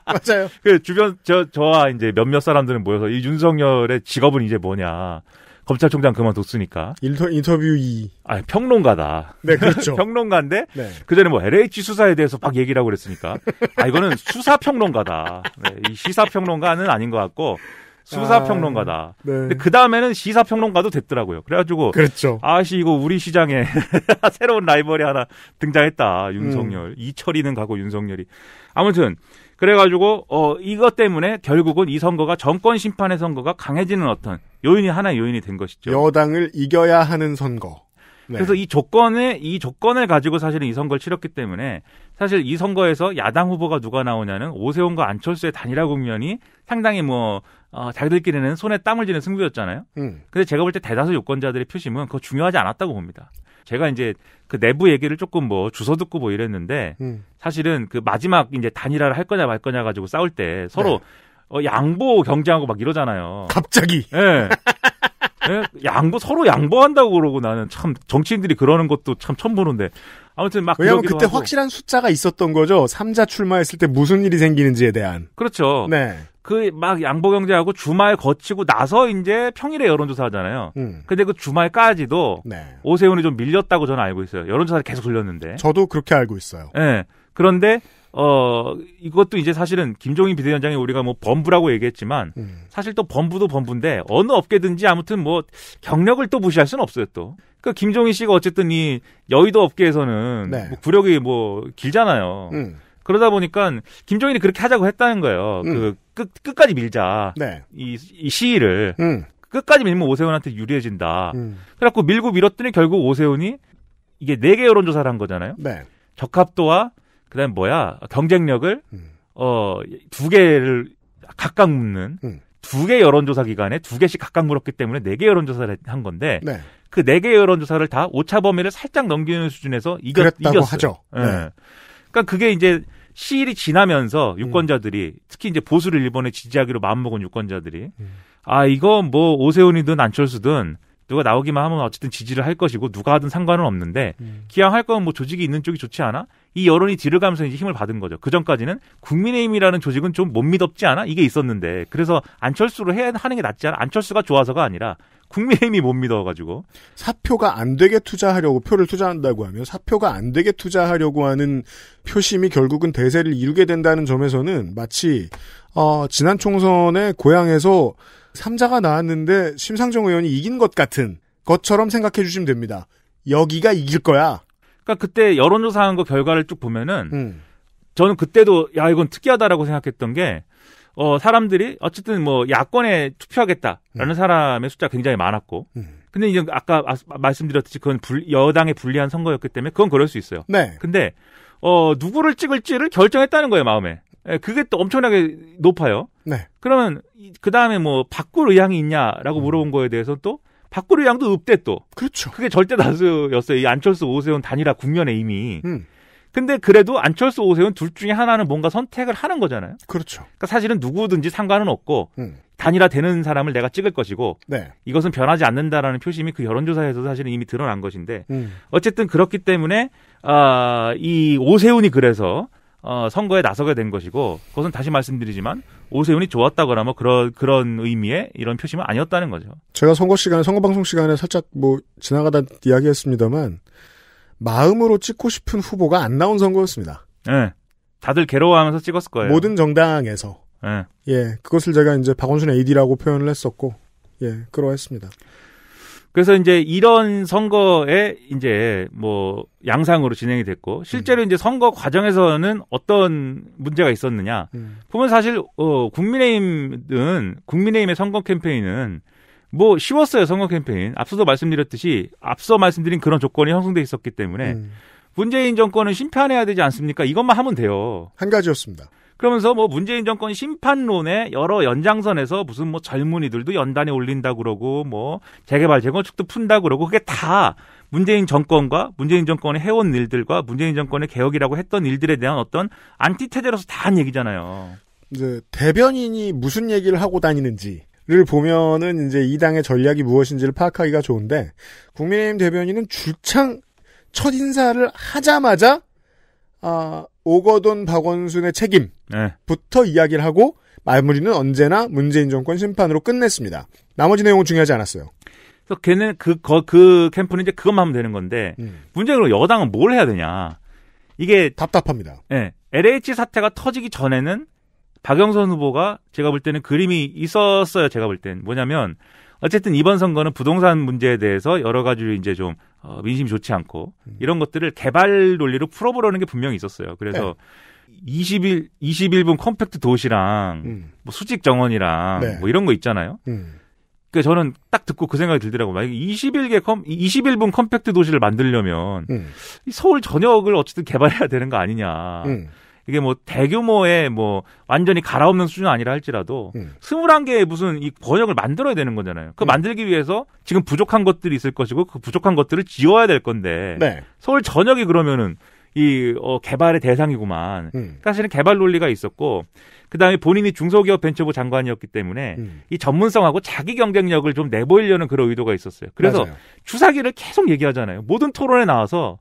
맞아요. 그 주변 저 저와 이제 몇몇 사람들은 모여서 이 윤석열의 직업은 이제 뭐냐. 검찰총장 그만뒀으니까. 인터, 인터뷰 2. 아, 평론가다. 네, 그렇죠. 평론가인데, 네. 그전에 뭐 LH 수사에 대해서 막 얘기를 하고 그랬으니까. 아, 이거는 수사평론가다. 네, 이 시사평론가는 아닌 것 같고, 수사평론가다. 아, 네. 근데 그 다음에는 시사평론가도 됐더라고요. 그래가지고. 그렇죠. 아씨, 이거 우리 시장에 새로운 라이벌이 하나 등장했다. 윤석열. 음. 이철이는 가고 윤석열이. 아무튼, 그래가지고 어 이것 때문에 결국은 이 선거가 정권 심판의 선거가 강해지는 어떤 요인이 하나 요인이 된 것이죠. 여당을 이겨야 하는 선거. 네. 그래서 이 조건에 이 조건을 가지고 사실은 이 선거를 치렀기 때문에 사실 이 선거에서 야당 후보가 누가 나오냐는 오세훈과 안철수의 단일화 국면이 상당히 뭐 어, 자기들끼리는 손에 땀을 쥐는 승부였잖아요. 음. 근데 제가 볼 때 대다수 유권자들의 표심은 그거 중요하지 않았다고 봅니다. 제가 이제 그 내부 얘기를 조금 뭐 주워 듣고 뭐 이랬는데 음. 사실은 그 마지막 이제 단일화를 할 거냐 말 거냐 가지고 싸울 때 서로 네. 어, 양보 경쟁하고 막 이러잖아요. 갑자기. 예. 네. 네. 양보 서로 양보한다고 그러고 나는 참 정치인들이 그러는 것도 참 처음 보는데 아무튼 막 왜냐하면 그때 하고. 확실한 숫자가 있었던 거죠. 3자 출마했을 때 무슨 일이 생기는지에 대한. 그렇죠. 네. 그 막 양보경제하고 주말 거치고 나서 이제 평일에 여론조사 하잖아요. 음. 근데 그 주말까지도 네. 오세훈이 좀 밀렸다고 저는 알고 있어요. 여론조사를 계속 돌렸는데. 저도 그렇게 알고 있어요. 네. 그런데 어, 이것도 이제 사실은 김종인 비대위원장이 우리가 뭐 범부라고 얘기했지만 음. 사실 또 범부도 범부인데 어느 업계든지 아무튼 뭐 경력을 또 무시할 수는 없어요 또. 그 그러니까 김종인 씨가 어쨌든 이 여의도 업계에서는 네. 뭐 구력이 뭐 길잖아요. 음. 그러다 보니까 김종인이 그렇게 하자고 했다는 거예요. 음. 그 끝, 끝까지 밀자. 네. 이, 이 시위를. 음. 끝까지 밀면 오세훈한테 유리해진다. 음. 그래갖고 밀고 밀었더니 결국 오세훈이 이게 네 개 여론조사를 한 거잖아요. 네. 적합도와 그다음 에 뭐야 경쟁력을 음. 어두 개를 각각 묻는 음. 두개 여론조사 기간에 두 개씩 각각 물었기 때문에 네 개 여론조사를 한 건데 네. 그네 개 여론조사를 다 오차 범위를 살짝 넘기는 수준에서 이겼, 이겼어요. 하죠. 네. 네. 그러니까 그게 이제 시일이 지나면서 유권자들이 음. 특히 이제 보수를 일본에 지지하기로 마음먹은 유권자들이 음. 아 이거 뭐 오세훈이든 안철수든 누가 나오기만 하면 어쨌든 지지를 할 것이고 누가 하든 상관은 없는데 음. 기왕 할 거면 뭐 조직이 있는 쪽이 좋지 않아? 이 여론이 뒤를 가면서 이제 힘을 받은 거죠. 그 전까지는 국민의힘이라는 조직은 좀 못 믿었지 않아? 이게 있었는데 그래서 안철수로 해야 하는 게 낫지 않아? 안철수가 좋아서가 아니라 국민의힘이 못 믿어가지고 사표가 안 되게 투자하려고 표를 투자한다고 하면 사표가 안 되게 투자하려고 하는 표심이 결국은 대세를 이루게 된다는 점에서는 마치 어, 지난 총선에 고향에서 3자가 나왔는데 심상정 의원이 이긴 것 같은 것처럼 생각해 주시면 됩니다. 여기가 이길 거야. 그러니까 그때 여론조사한 거 결과를 쭉 보면은 음. 저는 그때도 야 이건 특이하다라고 생각했던 게 어, 사람들이 어쨌든 뭐 야권에 투표하겠다라는 음. 사람의 숫자 굉장히 많았고 음. 근데 이제 아까 아, 말씀드렸듯이 그건 불, 여당에 불리한 선거였기 때문에 그건 그럴 수 있어요. 네. 근데 어 누구를 찍을지를 결정했다는 거예요 마음에. 예, 그게 또 엄청나게 높아요. 네. 그러면 그 다음에 뭐 바꿀 의향이 있냐라고 음. 물어본 거에 대해서 또 바꿀 의향도 없대 또. 그렇죠. 그게 절대 다수였어요. 이 안철수 오세훈 단일화 국면에 이미. 음. 근데 그래도 안철수 오세훈 둘 중에 하나는 뭔가 선택을 하는 거잖아요. 그렇죠. 그러니까 사실은 누구든지 상관은 없고 음. 단일화 되는 사람을 내가 찍을 것이고 네. 이것은 변하지 않는다라는 표심이 그 여론조사에서 사실은 이미 드러난 것인데 음. 어쨌든 그렇기 때문에 아 이 오세훈이 그래서 어, 선거에 나서게 된 것이고 그것은 다시 말씀드리지만 오세훈이 좋았다거나 뭐 그런 그런 의미의 이런 표심은 아니었다는 거죠. 제가 선거 시간에 선거 방송 시간에 살짝 뭐 지나가다 이야기했습니다만 마음으로 찍고 싶은 후보가 안 나온 선거였습니다. 네. 다들 괴로워하면서 찍었을 거예요. 모든 정당에서. 네. 예. 그것을 제가 이제 박원순 AD라고 표현을 했었고 예, 그러했습니다. 그래서 이제 이런 선거에 이제 뭐 양상으로 진행이 됐고 실제로 음. 이제 선거 과정에서는 어떤 문제가 있었느냐 음. 보면 사실 어 국민의힘은 국민의힘의 선거 캠페인은 뭐 쉬웠어요 선거 캠페인 앞서도 말씀드렸듯이 앞서 말씀드린 그런 조건이 형성돼 있었기 때문에 음. 문재인 정권은 심판해야 되지 않습니까 이것만 하면 돼요 한 가지였습니다 그러면서 뭐 문재인 정권 심판론에 여러 연장선에서 무슨 뭐 젊은이들도 연단에 올린다 그러고 뭐 재개발 재건축도 푼다 그러고 그게 다 문재인 정권과 문재인 정권의 해온 일들과 문재인 정권의 개혁이라고 했던 일들에 대한 어떤 안티테제로서 다 한 얘기잖아요. 이제 대변인이 무슨 얘기를 하고 다니는지 를 보면은 이제 이 당의 전략이 무엇인지를 파악하기가 좋은데 국민의힘 대변인은 주창 첫 인사를 하자마자 아 오거돈 박원순의 책임 네. 부터 이야기를 하고 마무리는 언제나 문재인 정권 심판으로 끝냈습니다. 나머지 내용은 중요하지 않았어요. 그래서 걔는 그, 거, 그 캠프는 이제 그것만 하면 되는 건데 음. 문제는 여당은 뭘 해야 되냐. 이게 답답합니다. 네, 예, LH 사태가 터지기 전에는 박영선 후보가 제가 볼 때는 그림이 있었어요. 제가 볼땐 뭐냐면 어쨌든 이번 선거는 부동산 문제에 대해서 여러 가지로 이제 좀 어, 민심이 좋지 않고 음. 이런 것들을 개발 논리로 풀어보려는 게 분명히 있었어요. 그래서 네. 20일 21분 컴팩트 도시랑 음. 뭐 수직 정원이랑 네. 뭐 이런 거 있잖아요. 음. 그러니까 저는 딱 듣고 그 생각이 들더라고요. 만약에 21개 컴 21분 컴팩트 도시를 만들려면 음. 서울 전역을 어쨌든 개발해야 되는 거 아니냐. 음. 이게 뭐 대규모의 뭐 완전히 갈아엎는 수준 아니라 할지라도 음. 21개의 무슨 이 번역을 만들어야 되는 거잖아요. 그 음. 만들기 위해서 지금 부족한 것들이 있을 것이고 그 부족한 것들을 지어야될 건데 네. 서울 전역이 그러면은 이 어, 개발의 대상이구만. 음. 사실은 개발 논리가 있었고 그다음에 본인이 중소기업 벤처부 장관이었기 때문에 음. 이 전문성하고 자기 경쟁력을 좀 내보이려는 그런 의도가 있었어요. 그래서 맞아요. 주사기를 계속 얘기하잖아요. 모든 토론에 나와서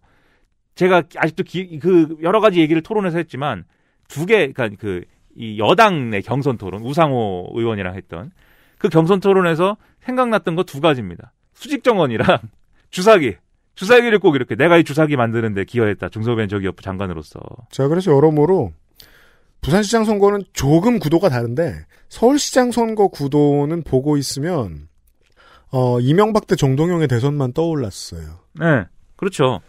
제가 아직도 기, 그 여러 가지 얘기를 토론해서 했지만 두 개, 그니까그이 여당 내 경선 토론 우상호 의원이랑 했던 그 경선 토론에서 생각났던 거 두 가지입니다. 수직 정원이랑 주사기. 주사기를 꼭 이렇게 내가 이 주사기 만드는데 기여했다. 중소벤처기업 부 장관으로서. 자, 그래서 여러모로 부산시장 선거는 조금 구도가 다른데 서울시장 선거 구도는 보고 있으면 어, 이명박 때 정동영의 대선만 떠올랐어요. 네, 그렇죠.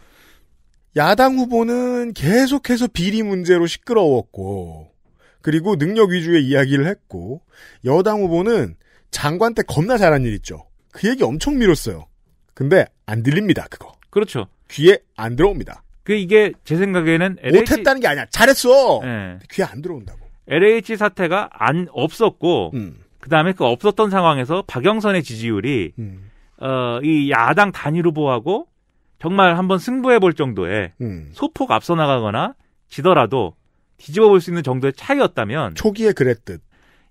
야당 후보는 계속해서 비리 문제로 시끄러웠고, 그리고 능력 위주의 이야기를 했고, 여당 후보는 장관 때 겁나 잘한 일 있죠. 그 얘기 엄청 미뤘어요 근데 안 들립니다, 그거. 그렇죠. 귀에 안 들어옵니다. 그 이게 제 생각에는 LH... 못했다는 게 아니야. 잘했어. 네. 귀에 안 들어온다고. LH 사태가 안 없었고 음. 그다음에 그 없었던 상황에서 박영선의 지지율이 음. 어이 야당 단일 후보하고 정말 한번 승부해 볼 정도의 음. 소폭 앞서 나가거나 지더라도 뒤집어 볼 수 있는 정도의 차이였다면 초기에 그랬듯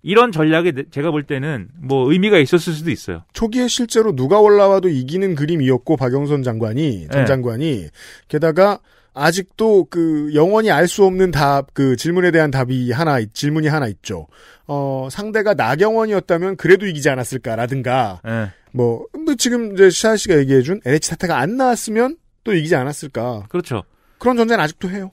이런 전략에 제가 볼 때는 뭐 의미가 있었을 수도 있어요. 초기에 실제로 누가 올라와도 이기는 그림이었고 박영선 장관이 네. 전 장관이 게다가 아직도 그 영원히 알 수 없는 답 그 질문에 대한 답이 하나 질문이 하나 있죠. 어 상대가 나경원이었다면 그래도 이기지 않았을까라든가 네. 뭐, 지금 이제 시아 씨가 얘기해준 LH 사태가 안 나왔으면 또 이기지 않았을까. 그렇죠. 그런 전쟁는 아직도 해요.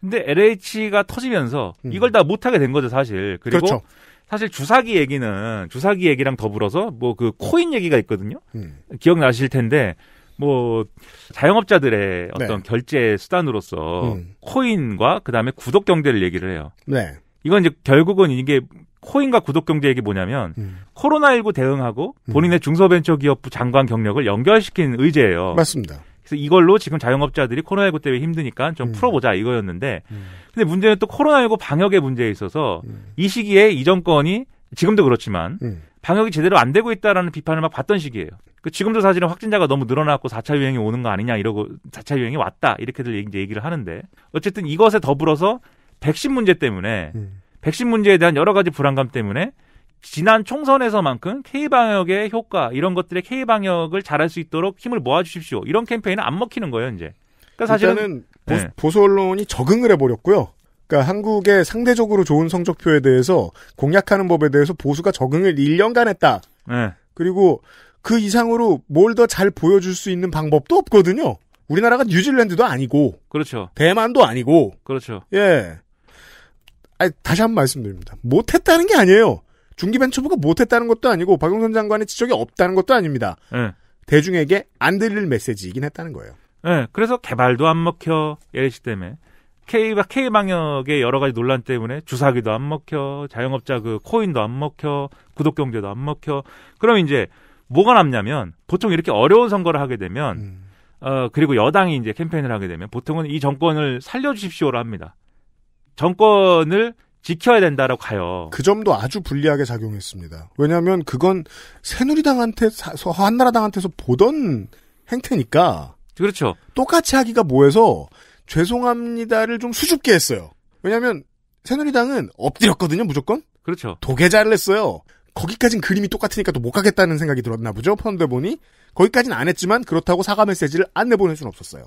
근데 LH가 터지면서 음. 이걸 다 못하게 된 거죠 사실. 그리고 그렇죠. 사실 주사기 얘기는 주사기 얘기랑 더불어서 뭐 그 코인 얘기가 있거든요. 음. 기억나실 텐데 뭐 자영업자들의 어떤 네. 결제 수단으로서 음. 코인과 그다음에 구독 경제를 얘기를 해요. 네. 이건 이제 결국은 이게 코인과 구독 경제 얘기 뭐냐면 음. 코로나19 대응하고 음. 본인의 중소벤처기업부 장관 경력을 연결시킨 의제예요. 맞습니다. 그래서 이걸로 지금 자영업자들이 코로나19 때문에 힘드니까 좀 음. 풀어보자 이거였는데 음. 근데 문제는 또 코로나19 방역의 문제에 있어서 음. 이 시기에 이 정권이 지금도 그렇지만 음. 방역이 제대로 안 되고 있다라는 비판을 막 받던 시기예요. 그 지금도 사실은 확진자가 너무 늘어났고 4차 유행이 오는 거 아니냐 이러고 4차 유행이 왔다 이렇게들 얘기, 얘기를 하는데 어쨌든 이것에 더불어서 백신 문제 때문에 음. 백신 문제에 대한 여러 가지 불안감 때문에 지난 총선에서만큼 K방역의 효과 이런 것들의 K방역을 잘할 수 있도록 힘을 모아주십시오. 이런 캠페인은 안 먹히는 거예요, 이제. 그러니까 사실은 네. 보수, 네. 보수 언론이 적응을 해버렸고요. 그러니까 한국의 상대적으로 좋은 성적표에 대해서 공략하는 법에 대해서 보수가 적응을 1년간 했다. 네. 그리고 그 이상으로 뭘 더 잘 보여줄 수 있는 방법도 없거든요. 우리나라가 뉴질랜드도 아니고, 그렇죠. 대만도 아니고, 그렇죠. 예. 아 다시 한번 말씀드립니다. 못했다는 게 아니에요. 중기벤처부가 못했다는 것도 아니고 박영선 장관의 지적이 없다는 것도 아닙니다. 네. 대중에게 안 들릴 메시지이긴 했다는 거예요. 네, 그래서 개발도 안 먹혀 LH 때문에 K K 방역의 여러 가지 논란 때문에 주사기도 안 먹혀 자영업자 그 코인도 안 먹혀 구독 경제도 안 먹혀 그럼 이제 뭐가 남냐면 보통 이렇게 어려운 선거를 하게 되면 음. 어 그리고 여당이 이제 캠페인을 하게 되면 보통은 이 정권을 살려주십시오라 합니다. 정권을 지켜야 된다라고 가요. 그 점도 아주 불리하게 작용했습니다. 왜냐하면 그건 새누리당한테 서 한나라당한테서 보던 행태니까. 그렇죠. 똑같이 하기가 뭐해서 죄송합니다를 좀 수줍게 했어요. 왜냐하면 새누리당은 엎드렸거든요, 무조건. 그렇죠. 도계자를 했어요. 거기까진 그림이 똑같으니까 또 못 가겠다는 생각이 들었나 보죠. 펀드 보니 거기까진 안 했지만 그렇다고 사과 메시지를 안 내보낼 수는 없었어요.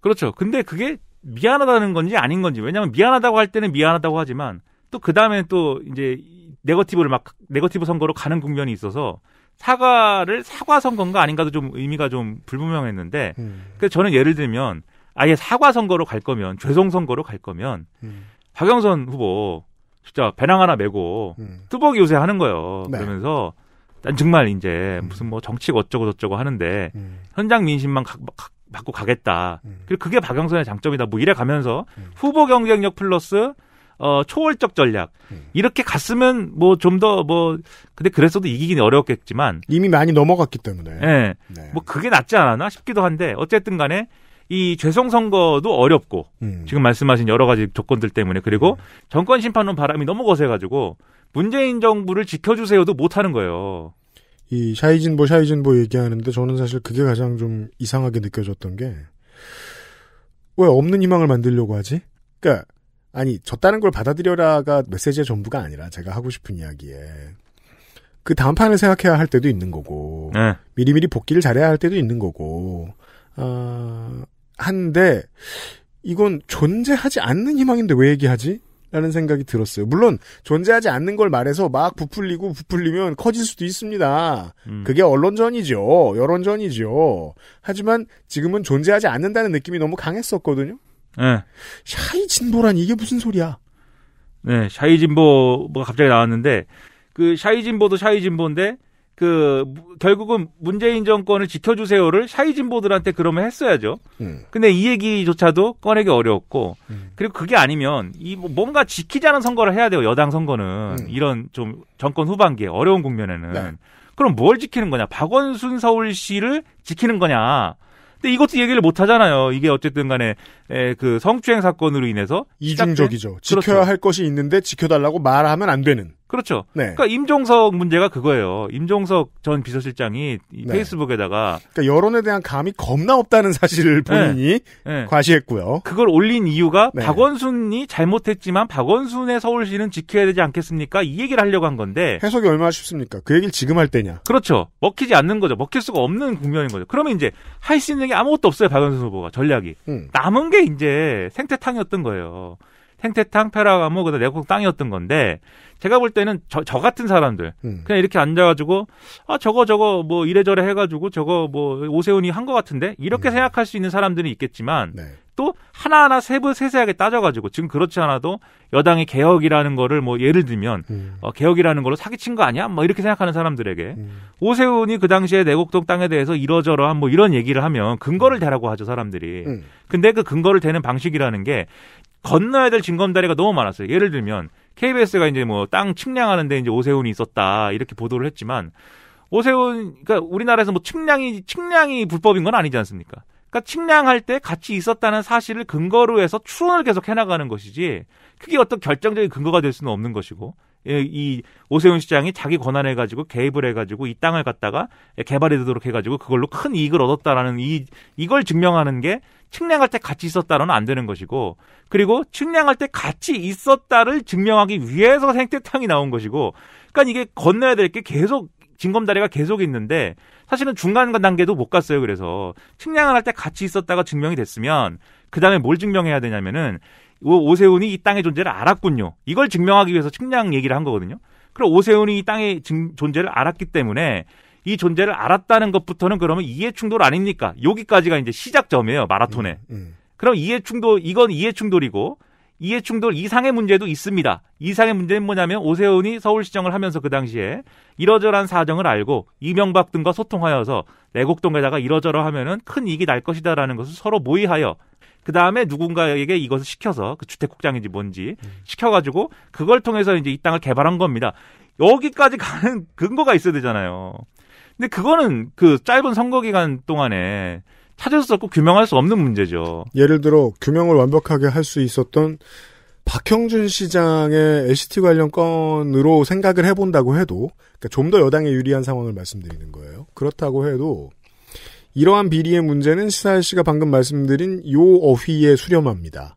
그렇죠. 근데 그게 미안하다는 건지 아닌 건지 왜냐하면 미안하다고 할 때는 미안하다고 하지만 또 그 다음에 또 이제 네거티브를 막 네거티브 선거로 가는 국면이 있어서 사과를 사과 선거인가 아닌가도 좀 의미가 좀 불분명했는데 음. 그래서 저는 예를 들면 아예 사과 선거로 갈 거면 죄송 선거로 갈 거면 음. 박영선 후보 진짜 배낭 하나 메고 음. 뚜벅이 요새 하는 거예요 네. 그러면서 난 정말 이제 음. 무슨 뭐 정치가 어쩌고 저쩌고 하는데 음. 현장 민심만 각, 각 받고 가겠다. 음. 그리고 그게 박영선의 장점이다. 뭐 이래 가면서 음. 후보 경쟁력 플러스 어 초월적 전략 음. 이렇게 갔으면 뭐 좀 더 뭐 근데 그랬어도 이기긴 어려웠겠지만 이미 많이 넘어갔기 때문에 네. 네. 뭐 그게 낫지 않았나 싶기도 한데 어쨌든 간에 이 죄송 선거도 어렵고 음. 지금 말씀하신 여러 가지 조건들 때문에 그리고 음. 정권 심판론 바람이 너무 거세가지고 문재인 정부를 지켜주세요도 못하는 거예요. 이 샤이진보 샤이진보 얘기하는데 저는 사실 그게 가장 좀 이상하게 느껴졌던 게 왜 없는 희망을 만들려고 하지? 그러니까 아니 졌다는 걸 받아들여라가 메시지의 전부가 아니라 제가 하고 싶은 이야기에 그 다음 판을 생각해야 할 때도 있는 거고 네. 미리미리 복귀를 잘해야 할 때도 있는 거고 어, 한데 이건 존재하지 않는 희망인데 왜 얘기하지? 라는 생각이 들었어요. 물론 존재하지 않는 걸 말해서 막 부풀리고 부풀리면 커질 수도 있습니다. 음. 그게 언론전이죠. 여론전이죠. 하지만 지금은 존재하지 않는다는 느낌이 너무 강했었거든요. 네. 샤이 진보란 이게 무슨 소리야? 네, 샤이 진보가 갑자기 나왔는데 그 샤이 진보도 샤이 진보인데 그 결국은 문재인 정권을 지켜주세요를 샤이 진보들한테 그러면 했어야죠. 음. 근데 이 얘기조차도 꺼내기 어려웠고 음. 그리고 그게 아니면 이 뭐 뭔가 지키자는 선거를 해야 돼요. 여당 선거는 음. 이런 좀 정권 후반기에 어려운 국면에는 네. 그럼 뭘 지키는 거냐? 박원순 서울시를 지키는 거냐? 근데 이것도 얘기를 못 하잖아요. 이게 어쨌든 간에 그 성추행 사건으로 인해서 이중적이죠. 시작된? 그렇죠. 지켜야 그렇죠. 할 것이 있는데 지켜달라고 말하면 안 되는. 그렇죠. 네. 그러니까 임종석 문제가 그거예요. 임종석 전 비서실장이 네. 페이스북에다가 그러니까 여론에 대한 감이 겁나 없다는 사실을 네. 본인이 네. 과시했고요. 그걸 올린 이유가 네. 박원순이 잘못했지만 박원순의 서울시는 지켜야 되지 않겠습니까? 이 얘기를 하려고 한 건데 해석이 얼마나 쉽습니까? 그 얘기를 지금 할 때냐? 그렇죠. 먹히지 않는 거죠. 먹힐 수가 없는 국면인 거죠. 그러면 이제 할 수 있는 게 아무것도 없어요. 박원순 후보가 전략이 음. 남은 게 그게 이제 생태탕이었던 거예요. 생태탕, 페라가모, 그다음 내곡 땅이었던 건데 제가 볼 때는 저, 저 같은 사람들 음. 그냥 이렇게 앉아가지고 아 저거 저거 뭐 이래저래 해가지고 저거 뭐 오세훈이 한 것 같은데 이렇게 음. 생각할 수 있는 사람들은 있겠지만 네. 또 하나하나 세부 세세하게 따져가지고 지금 그렇지 않아도 여당의 개혁이라는 거를 뭐 예를 들면 음. 어, 개혁이라는 걸로 사기친 거 아니야? 뭐 이렇게 생각하는 사람들에게 음. 오세훈이 그 당시에 내곡동 땅에 대해서 이러저러한 뭐 이런 얘기를 하면 근거를 음. 대라고 하죠 사람들이. 음. 근데 그 근거를 대는 방식이라는 게 건너야 될 징검다리가 너무 많았어요. 예를 들면 KBS가 이제 뭐 땅 측량하는데 이제 오세훈이 있었다 이렇게 보도를 했지만 오세훈 그러니까 우리나라에서 뭐 측량이 측량이 불법인 건 아니지 않습니까? 그러니까 측량할 때 같이 있었다는 사실을 근거로 해서 추론을 계속 해나가는 것이지 그게 어떤 결정적인 근거가 될 수는 없는 것이고 예, 이 오세훈 시장이 자기 권한을 가지고 개입을 해가지고 이 땅을 갖다가 개발해 두도록 해가지고 그걸로 큰 이익을 얻었다라는 이 이걸 증명하는 게 측량할 때 같이 있었다는 안 되는 것이고 그리고 측량할 때 같이 있었다를 증명하기 위해서 생태 탕이 나온 것이고 그러니까 이게 건너야 될 게 계속 징검다리가 계속 있는데 사실은 중간 단계도 못 갔어요. 그래서 측량을 할 때 같이 있었다가 증명이 됐으면 그 다음에 뭘 증명해야 되냐면은 오세훈이 이 땅의 존재를 알았군요. 이걸 증명하기 위해서 측량 얘기를 한 거거든요. 그럼 오세훈이 이 땅의 존재를 알았기 때문에 이 존재를 알았다는 것부터는 그러면 이해 충돌 아닙니까? 여기까지가 이제 시작점이에요 마라톤에. 음, 음. 그럼 이해 충돌 이건 이해 충돌이고 이해충돌 이상의 문제도 있습니다. 이상의 문제는 뭐냐면 오세훈이 서울시장을 하면서 그 당시에 이러저러한 사정을 알고 이명박 등과 소통하여서 내곡동에다가 이러저러하면은 큰 이익이 날 것이다라는 것을 서로 모의하여 그 다음에 누군가에게 이것을 시켜서 그 주택국장인지 뭔지 시켜가지고 그걸 통해서 이제 이 땅을 개발한 겁니다. 여기까지 가는 근거가 있어야 되잖아요. 근데 그거는 그 짧은 선거 기간 동안에 찾을 수 없고 규명할 수 없는 문제죠. 예를 들어 규명을 완벽하게 할 수 있었던 박형준 시장의 LCT 관련 건으로 생각을 해본다고 해도 그러니까 좀더 여당에 유리한 상황을 말씀드리는 거예요. 그렇다고 해도 이러한 비리의 문제는 시사일 씨가 방금 말씀드린 요 어휘에 수렴합니다.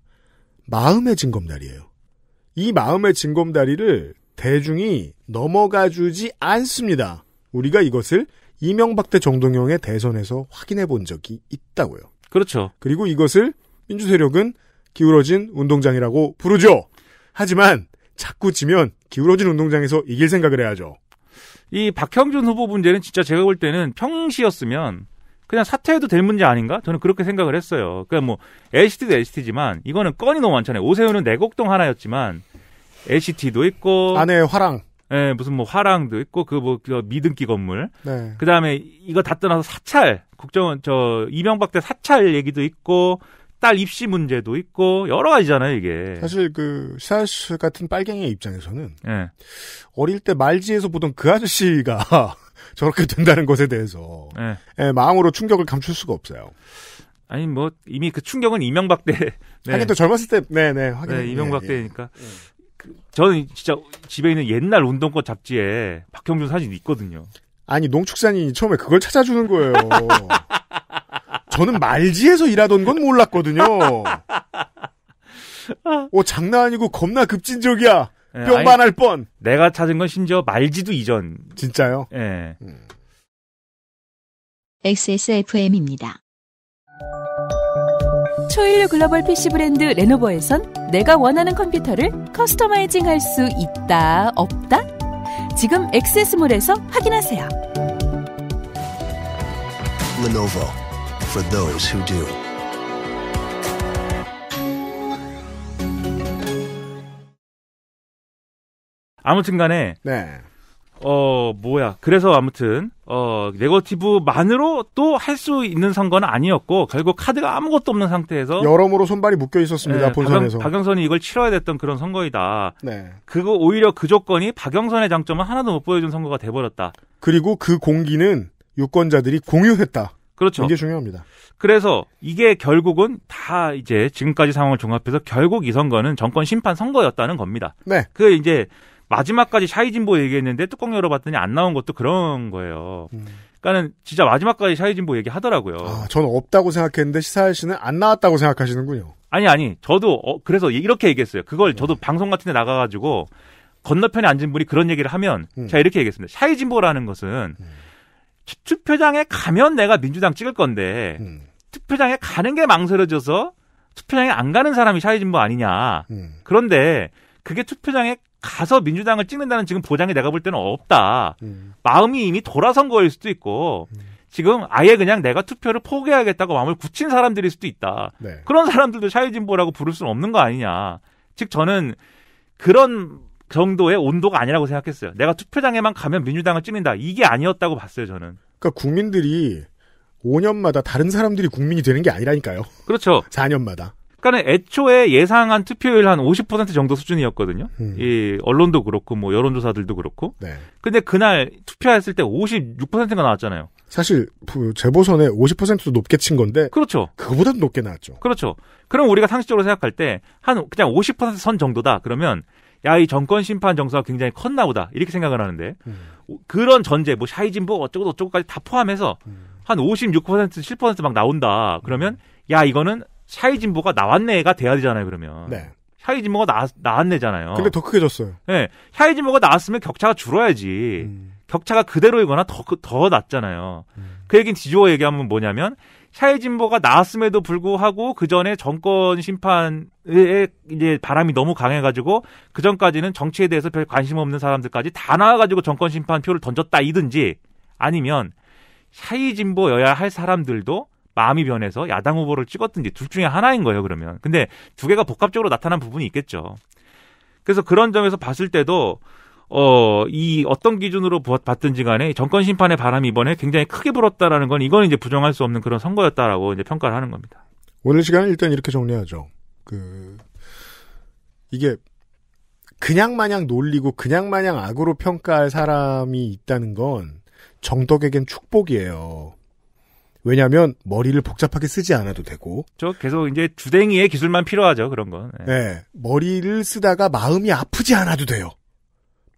마음의 징검다리예요이 마음의 징검다리를 대중이 넘어가 주지 않습니다. 우리가 이것을 이명박 대 정동영의 대선에서 확인해 본 적이 있다고요. 그렇죠. 그리고 이것을 민주세력은 기울어진 운동장이라고 부르죠. 하지만 자꾸 지면 기울어진 운동장에서 이길 생각을 해야죠. 이 박형준 후보 문제는 진짜 제가 볼 때는 평시였으면 그냥 사퇴해도 될 문제 아닌가? 저는 그렇게 생각을 했어요. 그러니까 뭐 LCT도 LCT지만 이거는 건이 너무 많잖아요. 오세훈은 내곡동 네 하나였지만 LCT도 있고 아내 네, 화랑 예, 무슨 뭐 화랑도 있고 그뭐 그 미등기 건물. 네. 그다음에 이거 다 떠나서 사찰 국정원 저 이명박 때 사찰 얘기도 있고 딸 입시 문제도 있고 여러 가지잖아요 이게. 사실 그 샤스 같은 빨갱이 입장에서는 예. 어릴 때 말지에서 보던 그 아저씨가 저렇게 된다는 것에 대해서 네. 예, 마음으로 충격을 감출 수가 없어요. 아니 뭐 이미 그 충격은 이명박 때. 네. 하긴 또 젊었을 때, 네네 확인. 네, 네, 네 이명박 예, 예, 때니까. 예. 그, 저는 진짜 집에 있는 옛날 운동권 잡지에 박형준 사진 있거든요. 아니 농축산인이 처음에 그걸 찾아주는 거예요. 저는 말지에서 일하던 건 몰랐거든요. 오 어, 장난 아니고 겁나 급진적이야. 네, 뿅 반할 뻔. 내가 찾은 건 심지어 말지도 이전. 진짜요? 예. 네. 음. XSFM입니다. 초일류 글로벌 PC 브랜드 레노버에선 내가 원하는 컴퓨터를 커스터마이징 할 수 있다, 없다? 지금 액세스몰에서 확인하세요. Lenovo for those who do. 아무튼 간에 네. 어, 뭐야. 그래서 아무튼, 어, 네거티브만으로 또 할 수 있는 선거는 아니었고, 결국 카드가 아무것도 없는 상태에서. 여러모로 손발이 묶여 있었습니다, 네, 본선에서. 박영, 선이 이걸 치러야 됐던 그런 선거이다. 네. 그거 오히려 그 조건이 박영선의 장점을 하나도 못 보여준 선거가 돼버렸다. 그리고 그 공기는 유권자들이 공유했다. 그렇죠. 이게 중요합니다. 그래서 이게 결국은 다 이제 지금까지 상황을 종합해서 결국 이 선거는 정권 심판 선거였다는 겁니다. 네. 그 이제 마지막까지 샤이진보 얘기했는데 뚜껑 열어봤더니 안 나온 것도 그런 거예요. 음. 그러니까는 진짜 마지막까지 샤이진보 얘기하더라고요. 아, 저는 없다고 생각했는데 시사할 씨는 안 나왔다고 생각하시는군요. 아니 아니 저도 어, 그래서 이렇게 얘기했어요. 그걸 음. 저도 네. 방송 같은데 나가가지고 건너편에 앉은 분이 그런 얘기를 하면 음. 제가 이렇게 얘기했습니다. 샤이진보라는 것은 음. 투표장에 가면 내가 민주당 찍을 건데 음. 투표장에 가는 게 망설여져서 투표장에 안 가는 사람이 샤이진보 아니냐. 음. 그런데 그게 투표장에 가서 민주당을 찍는다는 지금 보장이 내가 볼 때는 없다. 음. 마음이 이미 돌아선 거일 수도 있고 음. 지금 아예 그냥 내가 투표를 포기하겠다고 마음을 굳힌 사람들일 수도 있다. 네. 그런 사람들도 사회진보라고 부를 수는 없는 거 아니냐. 즉 저는 그런 정도의 온도가 아니라고 생각했어요. 내가 투표장에만 가면 민주당을 찍는다. 이게 아니었다고 봤어요, 저는. 그러니까 국민들이 5년마다 다른 사람들이 국민이 되는 게 아니라니까요. 그렇죠. 4년마다. 그러니까 애초에 예상한 투표율 한 50% 정도 수준이었거든요. 음. 이 언론도 그렇고 뭐 여론조사들도 그렇고. 네. 근데 그날 투표했을 때 56%가 나왔잖아요. 사실 재보선에 50%도 높게 친 건데. 그렇죠. 그보다 높게 나왔죠. 그렇죠. 그럼 우리가 상식적으로 생각할 때 한 그냥 50%선 정도다. 그러면 야, 이 정권 심판 정서가 굉장히 컸나 보다. 이렇게 생각을 하는데, 음. 그런 전제, 뭐, 샤이진보 어쩌고저쩌고까지 다 포함해서, 음. 한 56%, 7%막 나온다. 그러면, 야, 이거는 샤이 진보가 나왔네가 돼야 되잖아요, 그러면. 네. 샤이 진보가 나, 왔네잖아요 근데 더 크게 졌어요. 네. 샤이 진보가 나왔으면 격차가 줄어야지. 음. 격차가 그대로이거나 더, 더 낮잖아요. 음. 그 얘기는 뒤집어 얘기하면 뭐냐면, 샤이 진보가 나왔음에도 불구하고 그 전에 정권 심판의 이제 바람이 너무 강해가지고 그 전까지는 정치에 대해서 별 관심 없는 사람들까지 다 나와가지고 정권 심판 표를 던졌다 이든지 아니면 샤이 진보여야 할 사람들도 마음이 변해서 야당 후보를 찍었든지 둘 중에 하나인 거예요, 그러면. 근데 두 개가 복합적으로 나타난 부분이 있겠죠. 그래서 그런 점에서 봤을 때도 어, 이 어떤 기준으로 봤든지 간에 정권 심판의 바람이 이번에 굉장히 크게 불었다라는 건 이건 이제 부정할 수 없는 그런 선거였다라고 이제 평가를 하는 겁니다. 오늘 시간은 일단 이렇게 정리하죠. 그, 이게 그냥 마냥 놀리고 그냥 마냥 악으로 평가할 사람이 있다는 건 정덕에겐 축복이에요. 왜냐하면 머리를 복잡하게 쓰지 않아도 되고 저 계속 이제 주댕이의 기술만 필요하죠 그런 건. 네. 네, 머리를 쓰다가 마음이 아프지 않아도 돼요.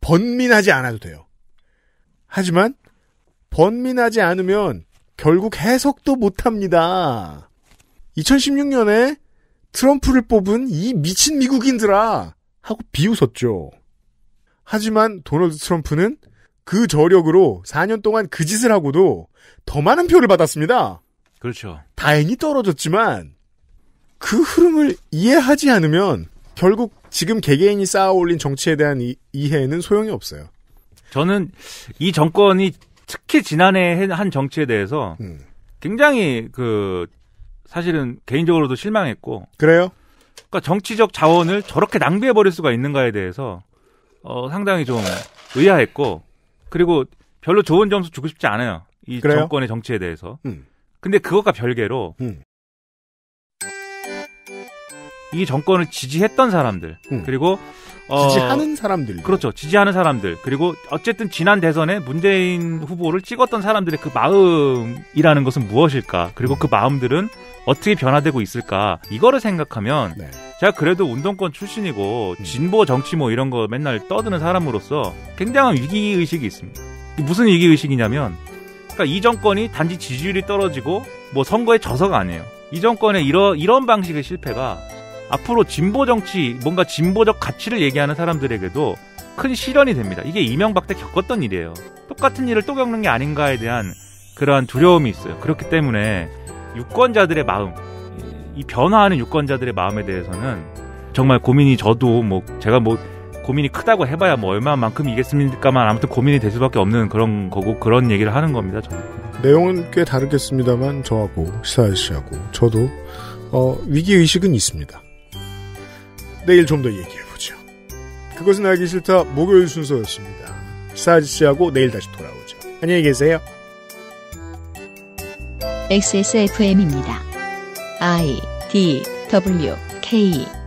번민하지 않아도 돼요. 하지만 번민하지 않으면 결국 해석도 못합니다. 2016년에 트럼프를 뽑은 이 미친 미국인들아 하고 비웃었죠. 하지만 도널드 트럼프는 그 저력으로 4년 동안 그 짓을 하고도 더 많은 표를 받았습니다. 그렇죠. 다행히 떨어졌지만 그 흐름을 이해하지 않으면 결국 지금 개개인이 쌓아올린 정치에 대한 이, 이해는 소용이 없어요. 저는 이 정권이 특히 지난해 한 정치에 대해서 음. 굉장히 그 사실은 개인적으로도 실망했고 그래요? 그러니까 정치적 자원을 저렇게 낭비해 버릴 수가 있는가에 대해서 어, 상당히 좀 의아했고 그리고 별로 좋은 점수 주고 싶지 않아요. 이 그래요? 정권의 정치에 대해서. 음. 근데 그것과 별개로 음. 이 정권을 지지했던 사람들 음. 그리고 어, 지지하는 사람들 그렇죠 지지하는 사람들 그리고 어쨌든 지난 대선에 문재인 후보를 찍었던 사람들의 그 마음이라는 것은 무엇일까 그리고 음. 그 마음들은 어떻게 변화되고 있을까 이거를 생각하면 네. 제가 그래도 운동권 출신이고 음. 진보 정치 뭐 이런 거 맨날 떠드는 음. 사람으로서 굉장한 위기 의식이 있습니다 무슨 위기 의식이냐면 그러니까 이 정권이 단지 지지율이 떨어지고 뭐 선거에 져서가 아니에요. 이 정권의 이런 이런 방식의 실패가 앞으로 진보 정치 뭔가 진보적 가치를 얘기하는 사람들에게도 큰 시련이 됩니다. 이게 이명박 때 겪었던 일이에요. 똑같은 일을 또 겪는 게 아닌가에 대한 그러한 두려움이 있어요. 그렇기 때문에 유권자들의 마음, 이 변화하는 유권자들의 마음에 대해서는 정말 고민이 저도 뭐 제가 뭐 고민이 크다고 해봐야 뭐 얼마만큼 이겠습니까만 아무튼 고민이 될 수밖에 없는 그런 거고 그런 얘기를 하는 겁니다. 저는. 내용은 꽤 다르겠습니다만 저하고 시사일 씨하고 저도 어, 위기 의식은 있습니다. 내일 좀 더 얘기해 보죠. 그것은 알기 싫다 목요일 순서였습니다. 시사일 씨하고 내일 다시 돌아오죠. 안녕히 계세요. XSFM입니다. I D W K